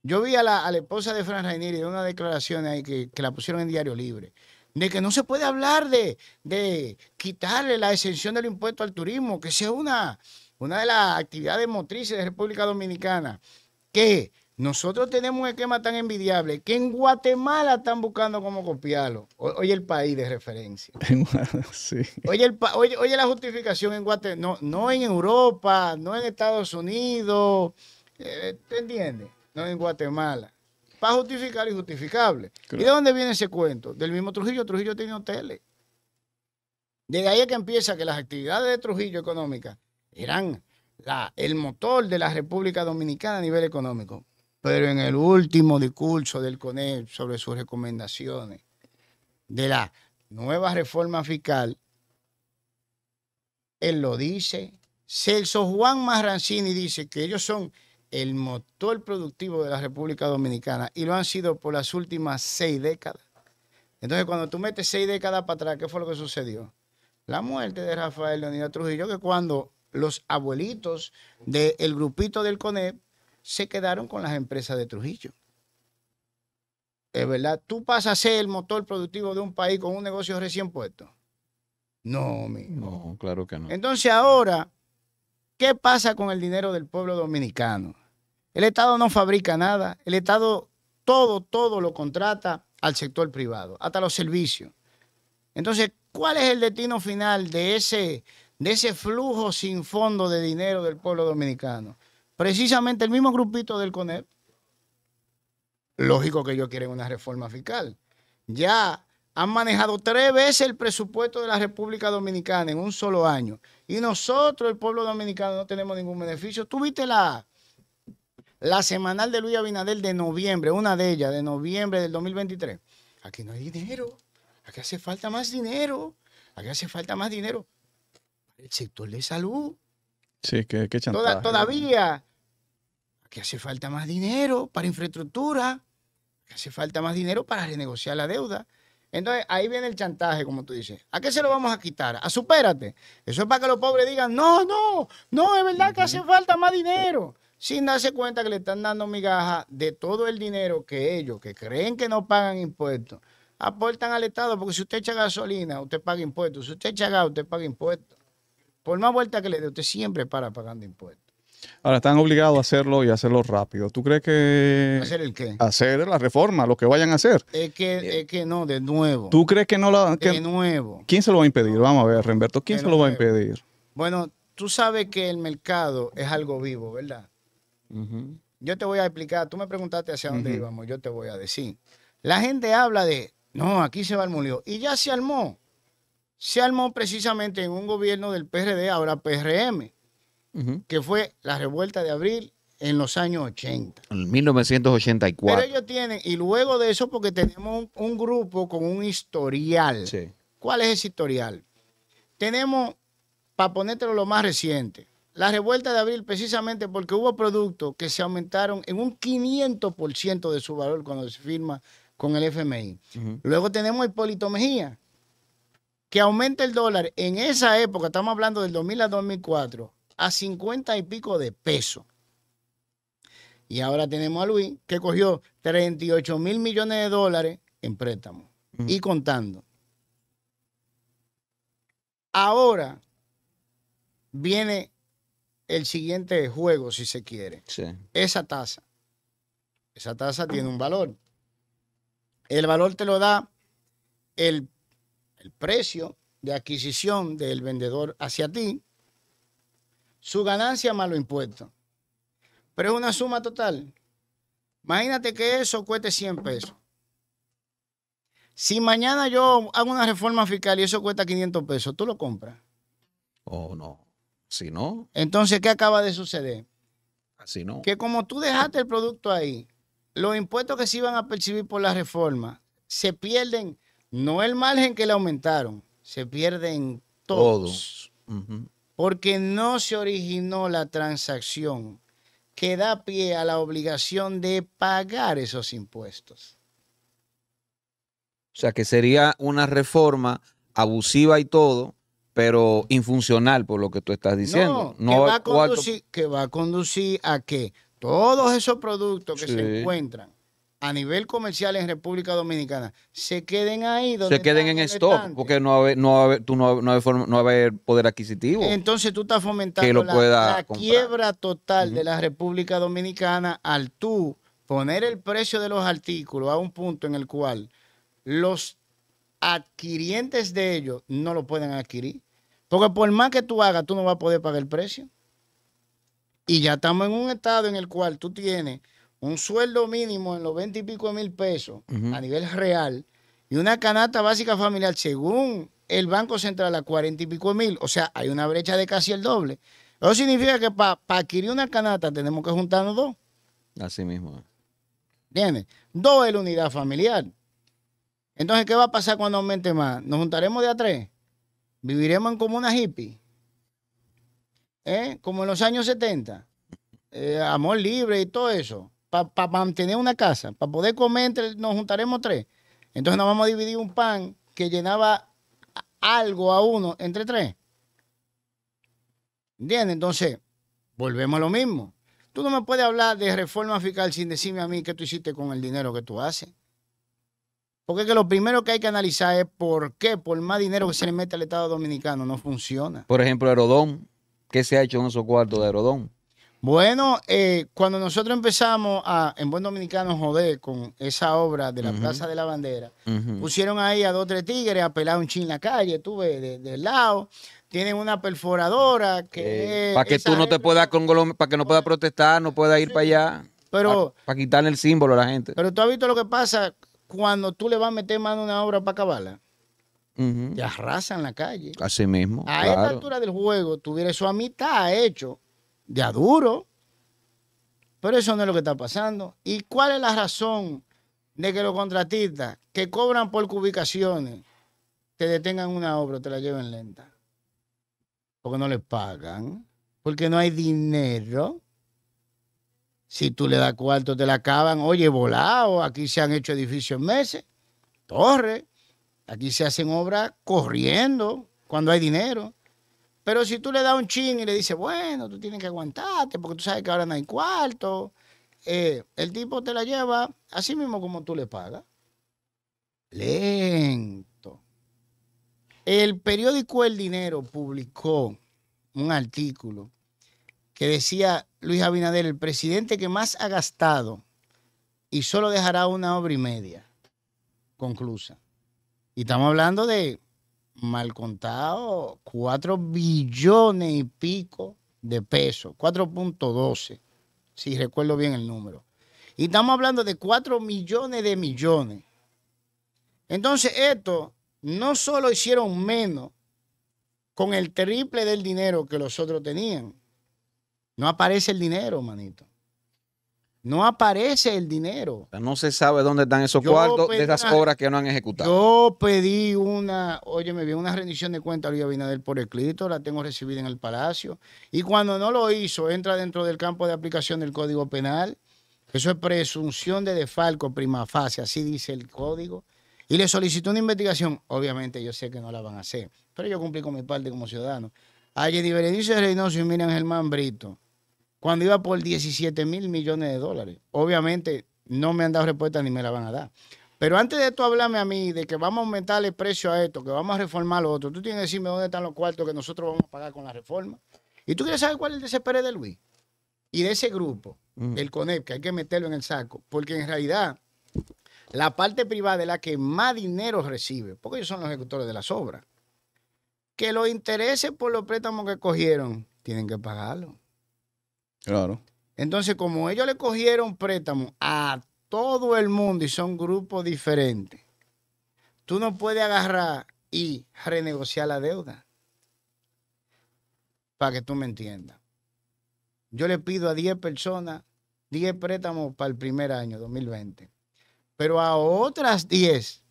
Yo vi a la, esposa de Fran Rainieri de una declaración ahí que, la pusieron en Diario Libre, de que no se puede hablar de, de quitarle la exención del impuesto al turismo, que sea una, una de las actividades motrices de República Dominicana, que nosotros tenemos un esquema tan envidiable que en Guatemala están buscando cómo copiarlo. oye, el país de referencia. sí. oye, la justificación en Guatemala. No, no en Europa, no en Estados Unidos. Eh, ¿Te entiendes? No en Guatemala. Para justificar y injustificable. ¿Y de dónde viene ese cuento? Del mismo Trujillo. Trujillo tiene hoteles. Desde ahí es que empieza que las actividades de Trujillo económicas eran el motor de la República Dominicana a nivel económico pero en el último discurso del CONEP sobre sus recomendaciones de la nueva reforma fiscal, él lo dice. Celso Juan Marrancini dice que ellos son el motor productivo de la República Dominicana y lo han sido por las últimas seis décadas. Entonces, cuando tú metes seis décadas para atrás, ¿qué fue lo que sucedió? La muerte de Rafael Leonidas Trujillo, que cuando los abuelitos del grupito del CONEP se quedaron con las empresas de Trujillo. Es verdad, tú pasas a ser el motor productivo de un país con un negocio recién puesto. No, mi. No, claro que no. Entonces ahora, ¿qué pasa con el dinero del pueblo dominicano? El Estado no fabrica nada, el Estado todo, todo lo contrata al sector privado, hasta los servicios. Entonces, ¿cuál es el destino final de ese, de ese flujo sin fondo de dinero del pueblo dominicano? precisamente el mismo grupito del CONEP, lógico que ellos quieren una reforma fiscal. Ya han manejado tres veces el presupuesto de la República Dominicana en un solo año. Y nosotros, el pueblo dominicano, no tenemos ningún beneficio. Tuviste la, la semanal de Luis Abinadel de noviembre, una de ellas, de noviembre del 2023. Aquí no hay dinero. Aquí hace falta más dinero. Aquí hace falta más dinero. el sector de salud. Sí, que chantaje. todavía que hace falta más dinero para infraestructura, que hace falta más dinero para renegociar la deuda. Entonces ahí viene el chantaje, como tú dices. ¿A qué se lo vamos a quitar? A supérate. Eso es para que los pobres digan, no, no, no, es verdad que hace falta más dinero. Sin darse cuenta que le están dando migaja de todo el dinero que ellos, que creen que no pagan impuestos, aportan al Estado. Porque si usted echa gasolina, usted paga impuestos. Si usted echa gas, usted paga impuestos. Por más vuelta que le dé, usted siempre para pagando impuestos. Ahora están obligados a hacerlo y hacerlo rápido. ¿Tú crees que... ¿Hacer el qué? Hacer la reforma, lo que vayan a hacer. Es que, no, de nuevo. ¿Tú crees que no la... Que, de nuevo. ¿Quién se lo va a impedir? Vamos a ver, Renberto, ¿quién se lo va a impedir? Bueno, tú sabes que el mercado es algo vivo, ¿verdad? Yo te voy a explicar, tú me preguntaste hacia dónde íbamos, yo te voy a decir. La gente habla de, no, aquí se va el mulio. Y ya se armó se armó precisamente en un gobierno del PRD, ahora PRM, que fue la revuelta de abril en los años 80. En 1984. Pero ellos tienen, y luego de eso, porque tenemos un, grupo con un historial. ¿Cuál es ese historial? Tenemos, para ponértelo lo más reciente, la revuelta de abril precisamente porque hubo productos que se aumentaron en un 500% de su valor cuando se firma con el FMI. Luego tenemos a Hipólito Mejía, que aumenta el dólar en esa época, estamos hablando del 2000 a 2004, a 50 y pico de peso. Y ahora tenemos a Luis, que cogió 38 mil millones de dólares en préstamo y contando. Ahora viene el siguiente juego, si se quiere. Esa tasa. Esa tasa tiene un valor. El valor te lo da el el precio de adquisición del vendedor hacia ti, su ganancia más los impuestos. Pero es una suma total. Imagínate que eso cueste 100 pesos. Si mañana yo hago una reforma fiscal y eso cuesta 500 pesos, ¿tú lo compras? Oh, no. Si no. Entonces, ¿qué acaba de suceder? Si no. Que como tú dejaste el producto ahí, los impuestos que se iban a percibir por la reforma se pierden no el margen que le aumentaron, se pierden todos. Porque no se originó la transacción que da pie a la obligación de pagar esos impuestos. O sea, que sería una reforma abusiva y todo, pero infuncional por lo que tú estás diciendo. No, que, va a conducir, que, va a conducir, a que todos esos productos que se encuentran a nivel comercial en República Dominicana se queden ahí donde se queden en stock porque no va a haber, no poder adquisitivo entonces tú estás fomentando la, quiebra total de la República Dominicana al tú poner el precio de los artículos a un punto en el cual los adquirientes de ellos no lo pueden adquirir porque por más que tú hagas tú no vas a poder pagar el precio y ya estamos en un estado en el cual tú tienes un sueldo mínimo en los 20 y pico de mil pesos a nivel real y una canasta básica familiar según el Banco Central a cuarenta y pico mil. O sea, hay una brecha de casi el doble. Eso significa que para adquirir una canasta tenemos que juntarnos dos. Así mismo. ¿Entiendes? Dos es la unidad familiar. Entonces, ¿qué va a pasar cuando aumente más? ¿Nos juntaremos de a tres? ¿Viviremos como una hippie? ¿Eh? Como en los años 70. Eh, amor libre y todo eso para mantener una casa, para poder comer, nos juntaremos tres. Entonces nos vamos a dividir un pan que llenaba algo a uno entre tres. ¿Entiendes? Entonces, volvemos a lo mismo. Tú no me puedes hablar de reforma fiscal sin decirme a mí qué tú hiciste con el dinero que tú haces. Porque que lo primero que hay que analizar es por qué, por más dinero que se le mete al Estado Dominicano, no funciona. Por ejemplo, Aerodón. ¿Qué se ha hecho en esos cuartos de Aerodón? Bueno, eh, cuando nosotros empezamos a, en Buen Dominicano, joder con esa obra de la Plaza de la Bandera, pusieron ahí a dos o tres tigres a pelar un chin en la calle, tú ves, del lado. Tienen una perforadora que... Eh, para que tú no te puedas para que no puedas protestar, no puedas ir para allá. Pero... Para, quitarle el símbolo a la gente. Pero tú has visto lo que pasa cuando tú le vas a meter mano a una obra para acabarla. ya arrasan la calle. Así mismo. A esta altura del juego, tuviera eso a mitad hecho de Pero eso no es lo que está pasando. ¿Y cuál es la razón de que los contratistas que cobran por cubicaciones te detengan una obra o te la lleven lenta? Porque no les pagan, porque no hay dinero. Si tú le das cuarto, te la acaban. Oye, volado, aquí se han hecho edificios en meses, torres. Aquí se hacen obras corriendo cuando hay dinero. Pero si tú le das un chin y le dices, bueno, tú tienes que aguantarte porque tú sabes que ahora no hay cuarto, eh, el tipo te la lleva así mismo como tú le pagas. Lento. El periódico El Dinero publicó un artículo que decía Luis Abinader, el presidente que más ha gastado y solo dejará una obra y media conclusa. Y estamos hablando de mal contado, 4 billones y pico de pesos, 4.12, si recuerdo bien el número. Y estamos hablando de 4 millones de millones. Entonces, esto no solo hicieron menos con el triple del dinero que los otros tenían. No aparece el dinero, manito. No aparece el dinero. No se sabe dónde están esos cuartos de esas obras que no han ejecutado. Yo pedí una, oye, me vi una rendición de cuenta a Luis Abinader por escrito, la tengo recibida en el Palacio. Y cuando no lo hizo, entra dentro del campo de aplicación del Código Penal. Eso es presunción de defalco prima fase, así dice el Código. Y le solicitó una investigación. Obviamente yo sé que no la van a hacer, pero yo cumplí con mi parte como ciudadano. A Jenny de Reynoso y Miriam Germán Brito cuando iba por 17 mil millones de dólares. Obviamente no me han dado respuesta ni me la van a dar. Pero antes de esto, hablarme a mí de que vamos a aumentar el precio a esto, que vamos a reformar lo otro, tú tienes que decirme dónde están los cuartos que nosotros vamos a pagar con la reforma. Y tú quieres saber cuál es el desespero de Luis y de ese grupo, mm. el CONEP, que hay que meterlo en el saco, porque en realidad la parte privada es la que más dinero recibe, porque ellos son los ejecutores de las obras. Que los intereses por los préstamos que cogieron tienen que pagarlo. Claro. Entonces, como ellos le cogieron préstamo a todo el mundo y son grupos diferentes, tú no puedes agarrar y renegociar la deuda. Para que tú me entiendas. Yo le pido a 10 personas 10 préstamos para el primer año, 2020. Pero a otras 10,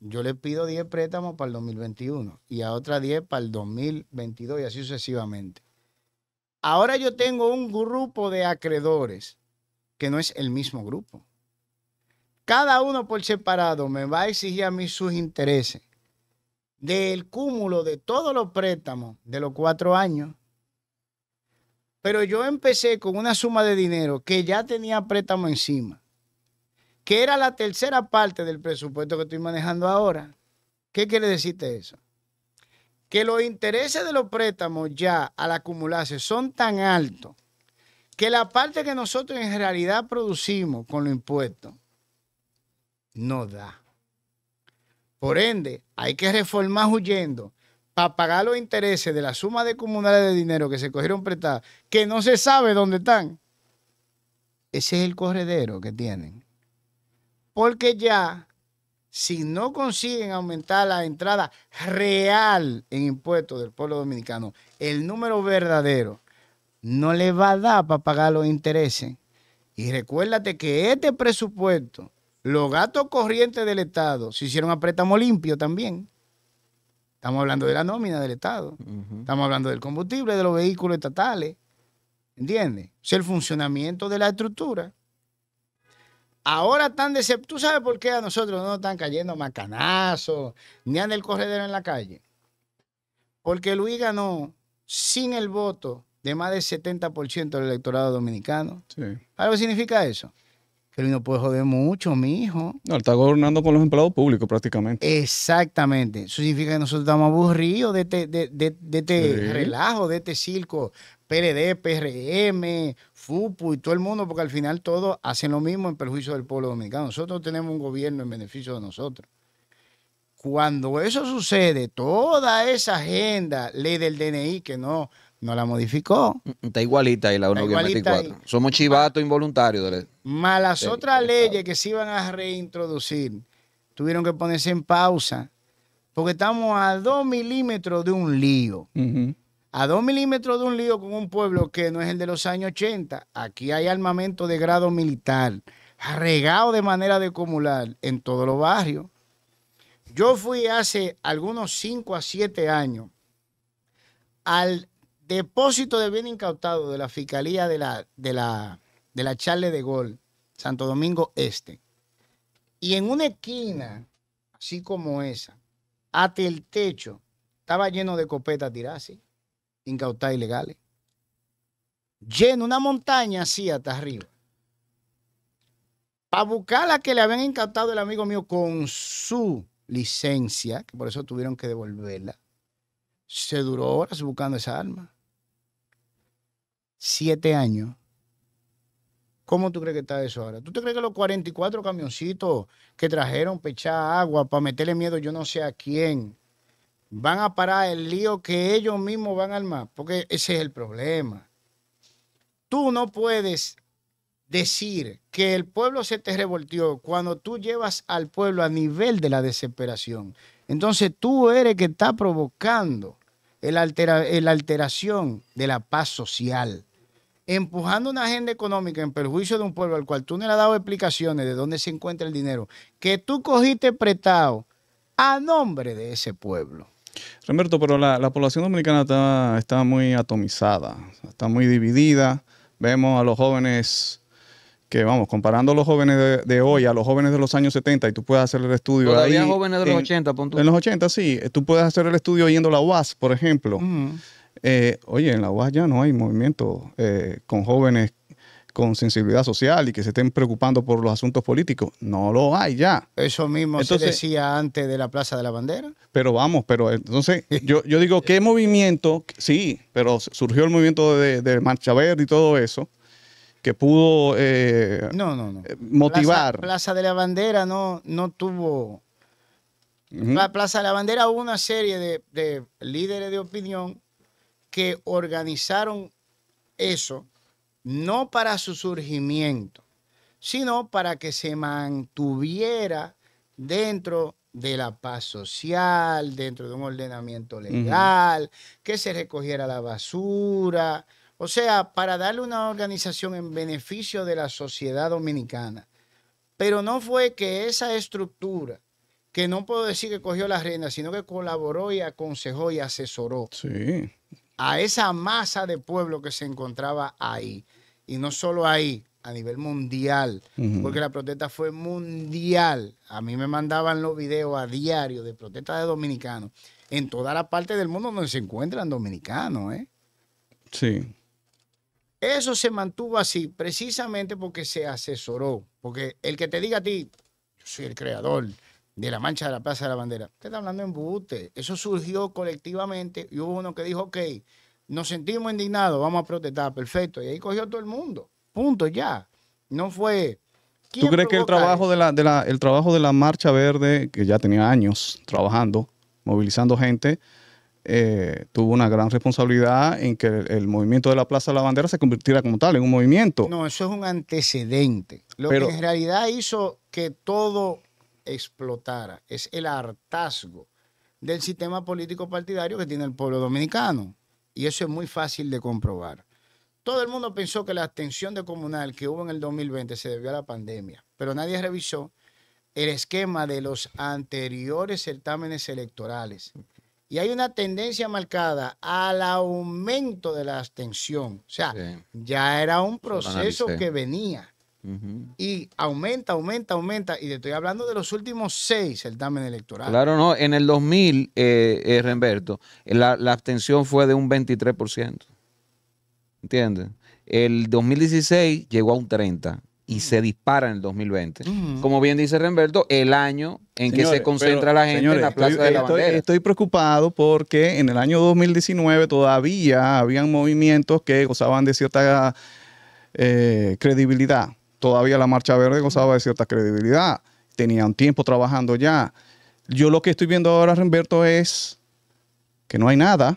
yo le pido 10 préstamos para el 2021 y a otras 10 para el 2022 y así sucesivamente. Ahora yo tengo un grupo de acreedores que no es el mismo grupo. Cada uno por separado me va a exigir a mí sus intereses del cúmulo de todos los préstamos de los cuatro años. Pero yo empecé con una suma de dinero que ya tenía préstamo encima, que era la tercera parte del presupuesto que estoy manejando ahora. ¿Qué quiere decirte eso? que los intereses de los préstamos ya al acumularse son tan altos que la parte que nosotros en realidad producimos con los impuestos no da. Por ende, hay que reformar huyendo para pagar los intereses de la suma de comunales de dinero que se cogieron prestados, que no se sabe dónde están. Ese es el corredero que tienen. Porque ya si no consiguen aumentar la entrada real en impuestos del pueblo dominicano, el número verdadero, no le va a dar para pagar los intereses. Y recuérdate que este presupuesto, los gastos corrientes del Estado, se hicieron a préstamo limpio también. Estamos hablando de la nómina del Estado. Estamos hablando del combustible, de los vehículos estatales. ¿Entiendes? Es el funcionamiento de la estructura. Ahora tan decepcionados. ¿Tú sabes por qué a nosotros no nos están cayendo macanazos, ni en el corredero en la calle? Porque Luis ganó sin el voto de más del 70% del electorado dominicano. Sí. ¿Algo significa eso? Pero uno puede joder mucho, mi hijo. No, está gobernando con los empleados públicos prácticamente. Exactamente. Eso significa que nosotros estamos aburridos de este, de, de, este relajo, de este circo. PLD, PRM, FUPU y todo el mundo, porque al final todos hacen lo mismo en perjuicio del pueblo dominicano. Nosotros tenemos un gobierno en beneficio de nosotros. Cuando eso sucede, toda esa agenda, ley del DNI, que no no la modificó. Mm, está igualita ahí la 1.24. Somos chivatos involuntarios. De Más las otras leyes que se iban a reintroducir tuvieron que ponerse en pausa porque estamos a dos milímetros de un lío. A dos milímetros de un lío con un pueblo que no es el de los años 80. Aquí hay armamento de grado militar, regado de manera de acumular en todos los barrios. Yo fui hace algunos cinco a siete años al depósito de bien incautado de la Fiscalía de la, de la, de la Charle de Gol, Santo Domingo Este. Y en una esquina, así como esa, hasta el techo, estaba lleno de copetas tirasi, incautadas ilegales. Lleno, una montaña así hasta arriba. Para buscar la que le habían incautado el amigo mío con su licencia, que por eso tuvieron que devolverla. Se duró horas buscando esa arma siete años. ¿Cómo tú crees que está eso ahora? ¿Tú te crees que los 44 camioncitos que trajeron pechada agua para meterle miedo yo no sé a quién van a parar el lío que ellos mismos van a armar? Porque ese es el problema. Tú no puedes decir que el pueblo se te revoltió cuando tú llevas al pueblo a nivel de la desesperación. Entonces tú eres que está provocando el la alteración de la paz social empujando una agenda económica en perjuicio de un pueblo al cual tú no le has dado explicaciones de dónde se encuentra el dinero, que tú cogiste prestado a nombre de ese pueblo. Roberto, pero la, población dominicana está, muy atomizada, está muy dividida. Vemos a los jóvenes que vamos, comparando a los jóvenes de, hoy a los jóvenes de los años 70, y tú puedes hacer el estudio. Todavía jóvenes de los en, 80, punto. En los 80, sí. Tú puedes hacer el estudio yendo a la UAS, por ejemplo eh, oye, en la UAS ya no hay movimiento eh, con jóvenes con sensibilidad social y que se estén preocupando por los asuntos políticos. No lo hay ya. Eso mismo se decía antes de la Plaza de la Bandera. Pero vamos, pero entonces yo, yo digo, ¿qué movimiento? Sí, pero surgió el movimiento de, Marcha Verde y todo eso que pudo eh, no, no, no. motivar. Plaza, Plaza, de la Bandera no, no tuvo... La Plaza de la Bandera hubo una serie de líderes de opinión que organizaron eso, no para su surgimiento, sino para que se mantuviera dentro de la paz social, dentro de un ordenamiento legal, que se recogiera la basura, o sea, para darle una organización en beneficio de la sociedad dominicana. Pero no fue que esa estructura, que no puedo decir que cogió las riendas, sino que colaboró y aconsejó y asesoró. Sí a esa masa de pueblo que se encontraba ahí. Y no solo ahí, a nivel mundial, porque la protesta fue mundial. A mí me mandaban los videos a diario de protesta de dominicanos en toda la parte del mundo donde se encuentran dominicanos. ¿eh? Sí. Eso se mantuvo así precisamente porque se asesoró, porque el que te diga a ti, yo soy el creador, de la mancha de la Plaza de la Bandera. Usted está hablando en bute. Eso surgió colectivamente y hubo uno que dijo, ok, nos sentimos indignados, vamos a protestar, perfecto. Y ahí cogió todo el mundo. Punto, ya. No fue... ¿Tú crees que el trabajo de la, el trabajo de la Marcha Verde, que ya tenía años trabajando, movilizando gente, eh, tuvo una gran responsabilidad en que el, movimiento de la Plaza de la Bandera se convirtiera como tal en un movimiento. No, eso es un antecedente. Lo que en realidad hizo que todo explotara. Es el hartazgo del sistema político partidario que tiene el pueblo dominicano. Y eso es muy fácil de comprobar. Todo el mundo pensó que la abstención de comunal que hubo en el 2020 se debió a la pandemia, pero nadie revisó el esquema de los anteriores certámenes electorales. Y hay una tendencia marcada al aumento de la abstención. O sea, ya era un proceso que venía. Y aumenta, aumenta, aumenta. Y te estoy hablando de los últimos seis certámenes electorales. Claro, no. En el 2000, eh, eh Remberto, la, abstención fue de un 23%. ¿Entiendes? El 2016 llegó a un 30% y mm. se dispara en el 2020. Como bien dice Renberto el año en que se concentra la gente en la Plaza estoy, de la Bandera. Estoy, preocupado porque en el año 2019 todavía habían movimientos que gozaban de cierta eh, credibilidad todavía la Marcha Verde gozaba de cierta credibilidad, tenían tiempo trabajando ya. Yo lo que estoy viendo ahora, Renberto, es que no hay nada.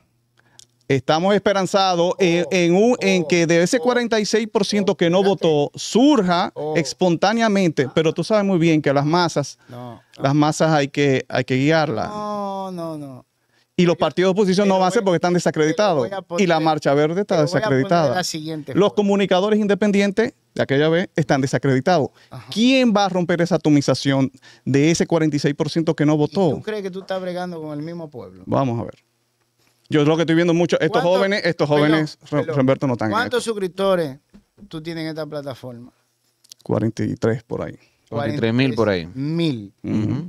Estamos esperanzados en, oh, que de ese 46% que no votó surja oh. espontáneamente, pero tú sabes muy bien que las masas, las masas hay que, hay que guiarlas. No, no, no. Y los partidos de oposición no van a ser porque están desacreditados. y la Marcha Verde está desacreditada. los comunicadores independientes de aquella vez están desacreditados. ¿Quién va a romper esa atomización de ese 46% que no votó? ¿Tú crees que tú estás bregando con el mismo pueblo? Vamos a ver. Yo lo que estoy viendo mucho, estos jóvenes, estos jóvenes, Roberto no están. ¿Cuántos suscriptores tú tienes en esta plataforma? 43 por ahí. 43 mil por ahí. Mil.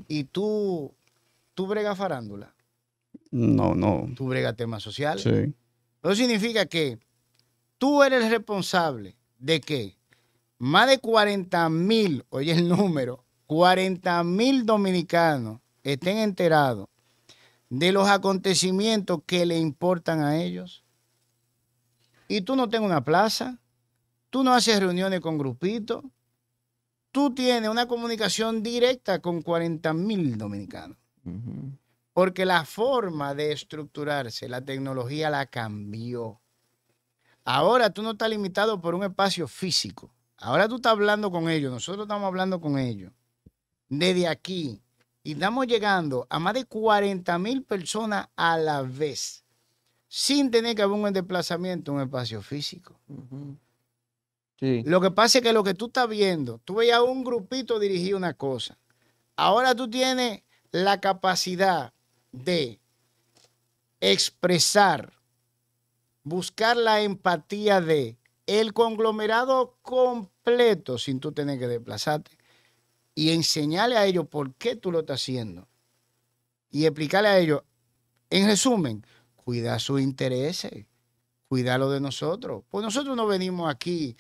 Y tú, tú bregas farándula. No, no. Tú bregas temas sociales. Sí. Eso significa que tú eres responsable de que más de 40 mil, oye el número, 40 mil dominicanos estén enterados de los acontecimientos que le importan a ellos. Y tú no tienes una plaza, tú no haces reuniones con grupitos, tú tienes una comunicación directa con 40 mil dominicanos. Porque la forma de estructurarse, la tecnología la cambió. Ahora tú no estás limitado por un espacio físico. Ahora tú estás hablando con ellos, nosotros estamos hablando con ellos. Desde aquí. Y estamos llegando a más de 40 mil personas a la vez, sin tener que haber un desplazamiento, un espacio físico. Lo que pasa es que lo que tú estás viendo, tú veías un grupito dirigir una cosa. Ahora tú tienes la capacidad de expresar, buscar la empatía de el conglomerado completo sin tú tener que desplazarte y enseñarle a ellos por qué tú lo estás haciendo y explicarle a ellos, en resumen, cuida sus intereses, cuida lo de nosotros. Pues nosotros no venimos aquí,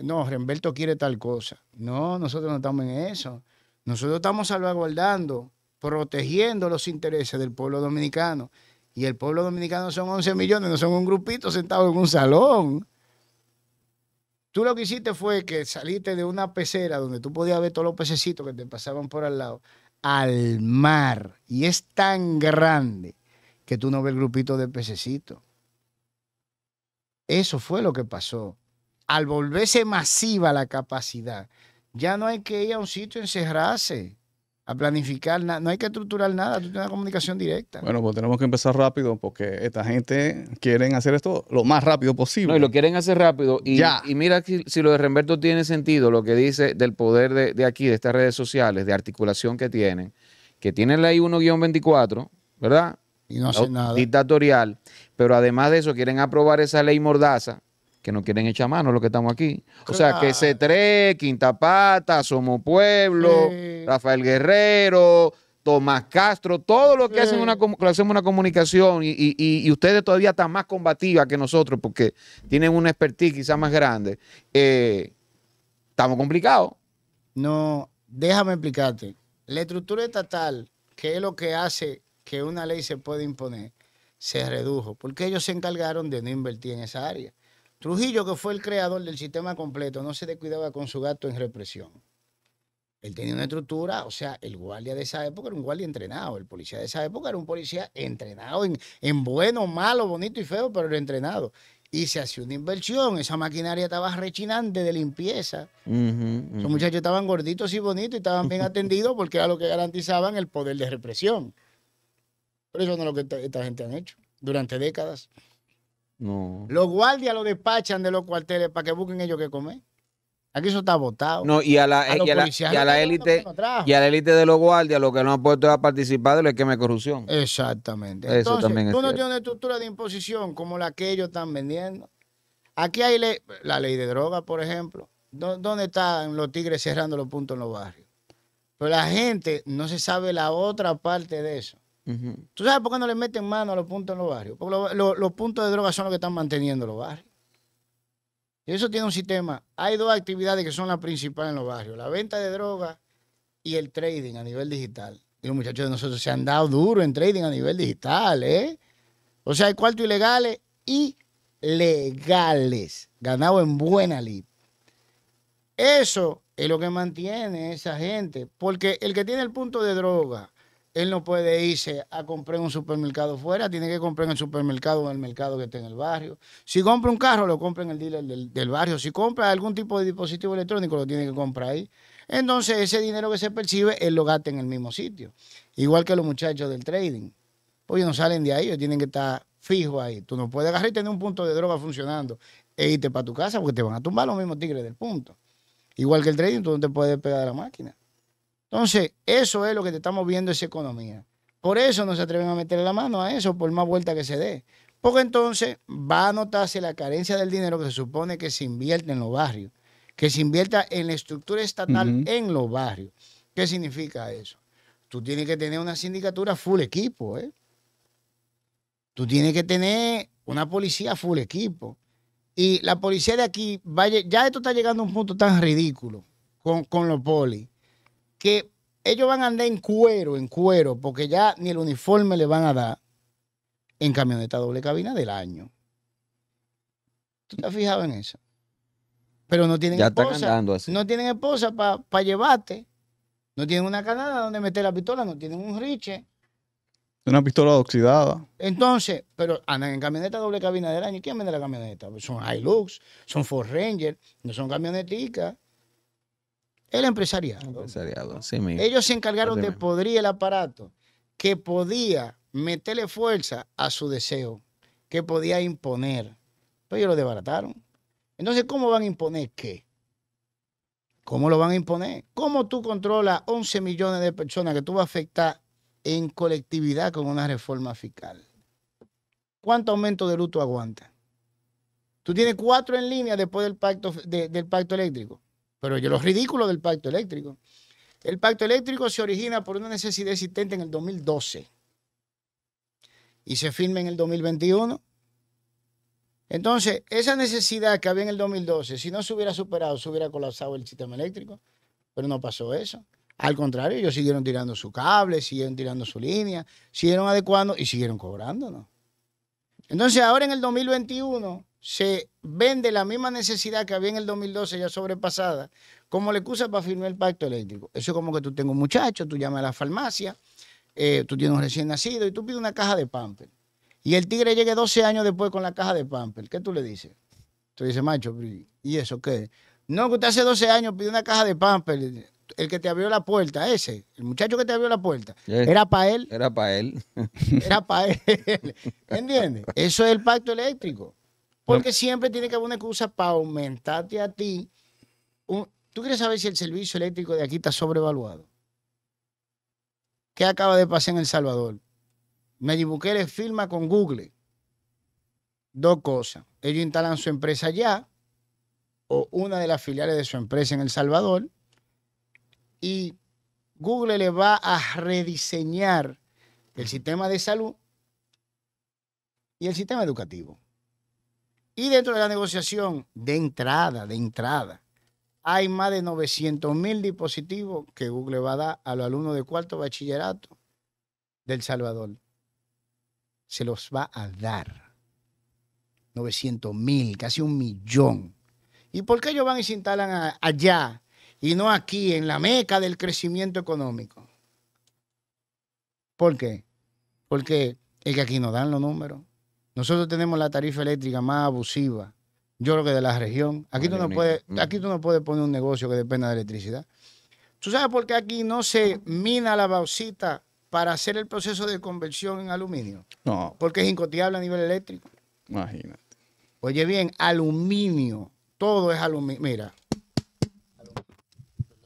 no, Renberto quiere tal cosa. No, nosotros no estamos en eso. Nosotros estamos salvaguardando protegiendo los intereses del pueblo dominicano. Y el pueblo dominicano son 11 millones, no son un grupito sentado en un salón. Tú lo que hiciste fue que saliste de una pecera donde tú podías ver todos los pececitos que te pasaban por al lado, al mar. Y es tan grande que tú no ves el grupito de pececitos. Eso fue lo que pasó. Al volverse masiva la capacidad, ya no hay que ir a un sitio a encerrarse a planificar nada. No hay que estructurar nada, tú tienes una comunicación directa. Bueno, pues tenemos que empezar rápido porque esta gente quiere hacer esto lo más rápido posible. y lo quieren hacer rápido. Y, y mira si, si, lo de Remberto tiene sentido, lo que dice del poder de, de aquí, de estas redes sociales, de articulación que tienen, que tienen la I1-24, ¿verdad? Y no hacen nada. Dictatorial. Pero además de eso, quieren aprobar esa ley mordaza que no quieren echar mano los que estamos aquí. O sea, que C3, Quinta Pata, Somos Pueblo, Rafael Guerrero, Tomás Castro, todo lo que hacen una, hacemos una comunicación y, ustedes todavía están más combativas que nosotros porque tienen una expertise quizá más grande. Eh, estamos complicados. No, déjame explicarte. La estructura estatal, que es lo que hace que una ley se pueda imponer, se redujo porque ellos se encargaron de no invertir en esa área. Trujillo, que fue el creador del sistema completo, no se descuidaba con su gato en represión. Él tenía una estructura, o sea, el guardia de esa época era un guardia entrenado, el policía de esa época era un policía entrenado en, bueno, malo, bonito y feo, pero era entrenado. Y se hacía una inversión, esa maquinaria estaba rechinante de limpieza. Los muchachos estaban gorditos y bonitos y estaban bien atendidos porque era lo que garantizaban el poder de represión. Por eso no es lo que esta, gente ha hecho durante décadas. Los guardias lo despachan de los cuarteles para que busquen ellos qué comer. Aquí eso está votado. No, y a la, élite y a la élite de los guardias lo que no han puesto a participar del esquema de corrupción. Exactamente. Entonces, tú no tienes una estructura de imposición como la que ellos están vendiendo. Aquí hay la ley de droga, por ejemplo. ¿Dónde están los tigres cerrando los puntos en los barrios? Pero la gente no se sabe la otra parte de eso. ¿Tú sabes por qué no le meten mano a los puntos en los barrios? Porque los puntos de droga son los que están manteniendo los barrios. Y eso tiene un sistema. Hay dos actividades que son las principales en los barrios: la venta de droga y el trading a nivel digital. Y los muchachos de nosotros se han dado duro en trading a nivel digital, ¿eh? O sea, hay cuartos ilegales y legales, ganado en buena lid. Eso es lo que mantiene esa gente, porque el que tiene el punto de droga él no puede irse a comprar en un supermercado fuera, tiene que comprar en el supermercado o en el mercado que esté en el barrio. Si compra un carro, lo compra en el dealer del, barrio. Si compra algún tipo de dispositivo electrónico, lo tiene que comprar ahí. Entonces, ese dinero que se percibe, él lo gasta en el mismo sitio. Igual que los muchachos del trading. Oye, no salen de ahí, ellos tienen que estar fijos ahí. Tú no puedes agarrar y tener un punto de droga funcionando e irte para tu casa porque te van a tumbar los mismos tigres del punto. Igual que el trading, tú no te puedes pegar la máquina. Entonces, eso es lo que te estamos viendo, esa economía. Por eso no se atreven a meter la mano a eso, por más vuelta que se dé. Porque entonces va a notarse la carencia del dinero que se supone que se invierte en los barrios, que se invierta en la estructura estatal en los barrios. ¿Qué significa eso? Tú tienes que tener una sindicatura full equipo, ¿eh? Tú tienes que tener una policía full equipo. Y la policía de aquí, vaya, ya esto está llegando a un punto tan ridículo con, con los polis que ellos van a andar en cuero, en cuero, porque ya ni el uniforme le van a dar en camioneta doble cabina del año. ¿Tú te has fijado en eso? Pero no tienen ya esposa. No tienen esposa para llevarte. No tienen una canada donde meter la pistola, no tienen un riche. Una pistola oxidada. Entonces, pero andan en camioneta doble cabina del año. quién vende la camioneta? son Hilux, son Ford Ranger, no son camioneticas. El empresariado. Ellos se encargaron de podrir el aparato que podía meterle fuerza a su deseo, que podía imponer. Pero ellos lo desbarataron. Entonces, ¿cómo van a imponer qué? ¿Cómo lo van a imponer? ¿Cómo tú controlas 11 millones de personas que tú vas a afectar en colectividad con una reforma fiscal? ¿Cuánto aumento de luto aguanta? Tú tienes cuatro en línea después del pacto, del pacto eléctrico. Pero yo lo ridículo del pacto eléctrico. El pacto eléctrico se origina por una necesidad existente en el 2012 y se firma en el 2021. Entonces, esa necesidad que había en el 2012, si no se hubiera superado, se hubiera colapsado el sistema eléctrico, pero no pasó eso. Al contrario, ellos siguieron tirando su cable, siguieron tirando su línea, siguieron adecuando y siguieron cobrándonos. Entonces, ahora en el 2021, se vende la misma necesidad que había en el 2012 ya sobrepasada como le excusa para firmar el pacto eléctrico. Eso es como que tú tengas un muchacho, tú llamas a la farmacia, eh, tú tienes un recién nacido y tú pides una caja de pamper. Y el tigre llegue 12 años después con la caja de pamper. ¿Qué tú le dices? Tú dices, macho, ¿y eso qué? No, que usted hace 12 años pidió una caja de pamper. El que te abrió la puerta, ese, el muchacho que te abrió la puerta, eh, era para él. Era para él. era para él. ¿Entiendes? Eso es el pacto eléctrico. Porque siempre tiene que haber una excusa para aumentarte a ti. ¿Tú quieres saber si el servicio eléctrico de aquí está sobrevaluado? ¿Qué acaba de pasar en El Salvador? Nayib Bukele firma con Google. Dos cosas. Ellos instalan su empresa allá o una de las filiales de su empresa en El Salvador y Google le va a rediseñar el sistema de salud y el sistema educativo. Y dentro de la negociación de entrada, de entrada, hay más de 900 mil dispositivos que Google va a dar a los alumnos de cuarto bachillerato del Salvador. Se los va a dar. 900 mil, casi un millón. ¿Y por qué ellos van y se instalan allá y no aquí, en la meca del crecimiento económico? ¿Por qué? Porque es que aquí no dan los números. Nosotros tenemos la tarifa eléctrica más abusiva, yo creo que de la región. Aquí, tú no, puedes, aquí tú no puedes poner un negocio que dependa de electricidad. ¿Tú sabes por qué aquí no se mina la bauxita para hacer el proceso de conversión en aluminio? No. Porque es incoteable a nivel eléctrico. Imagínate. Oye bien, aluminio, todo es aluminio. Mira,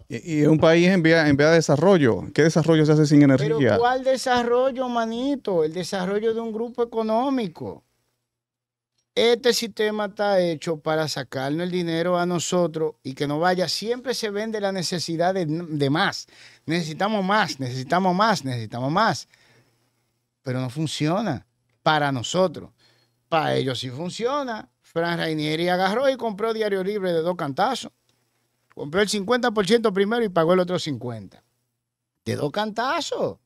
y, un país en vía, en vía, de desarrollo. ¿Qué desarrollo se hace sin energía? Pero ¿cuál desarrollo, manito? El desarrollo de un grupo económico. Este sistema está hecho para sacarnos el dinero a nosotros y que no vaya. Siempre se vende la necesidad de, de más. Necesitamos más, necesitamos más, necesitamos más. Pero no funciona para nosotros. Para ellos sí funciona. Fran Rainieri agarró y compró Diario Libre de dos cantazos. Compró el 50% primero y pagó el otro 50%. Te dos cantazo!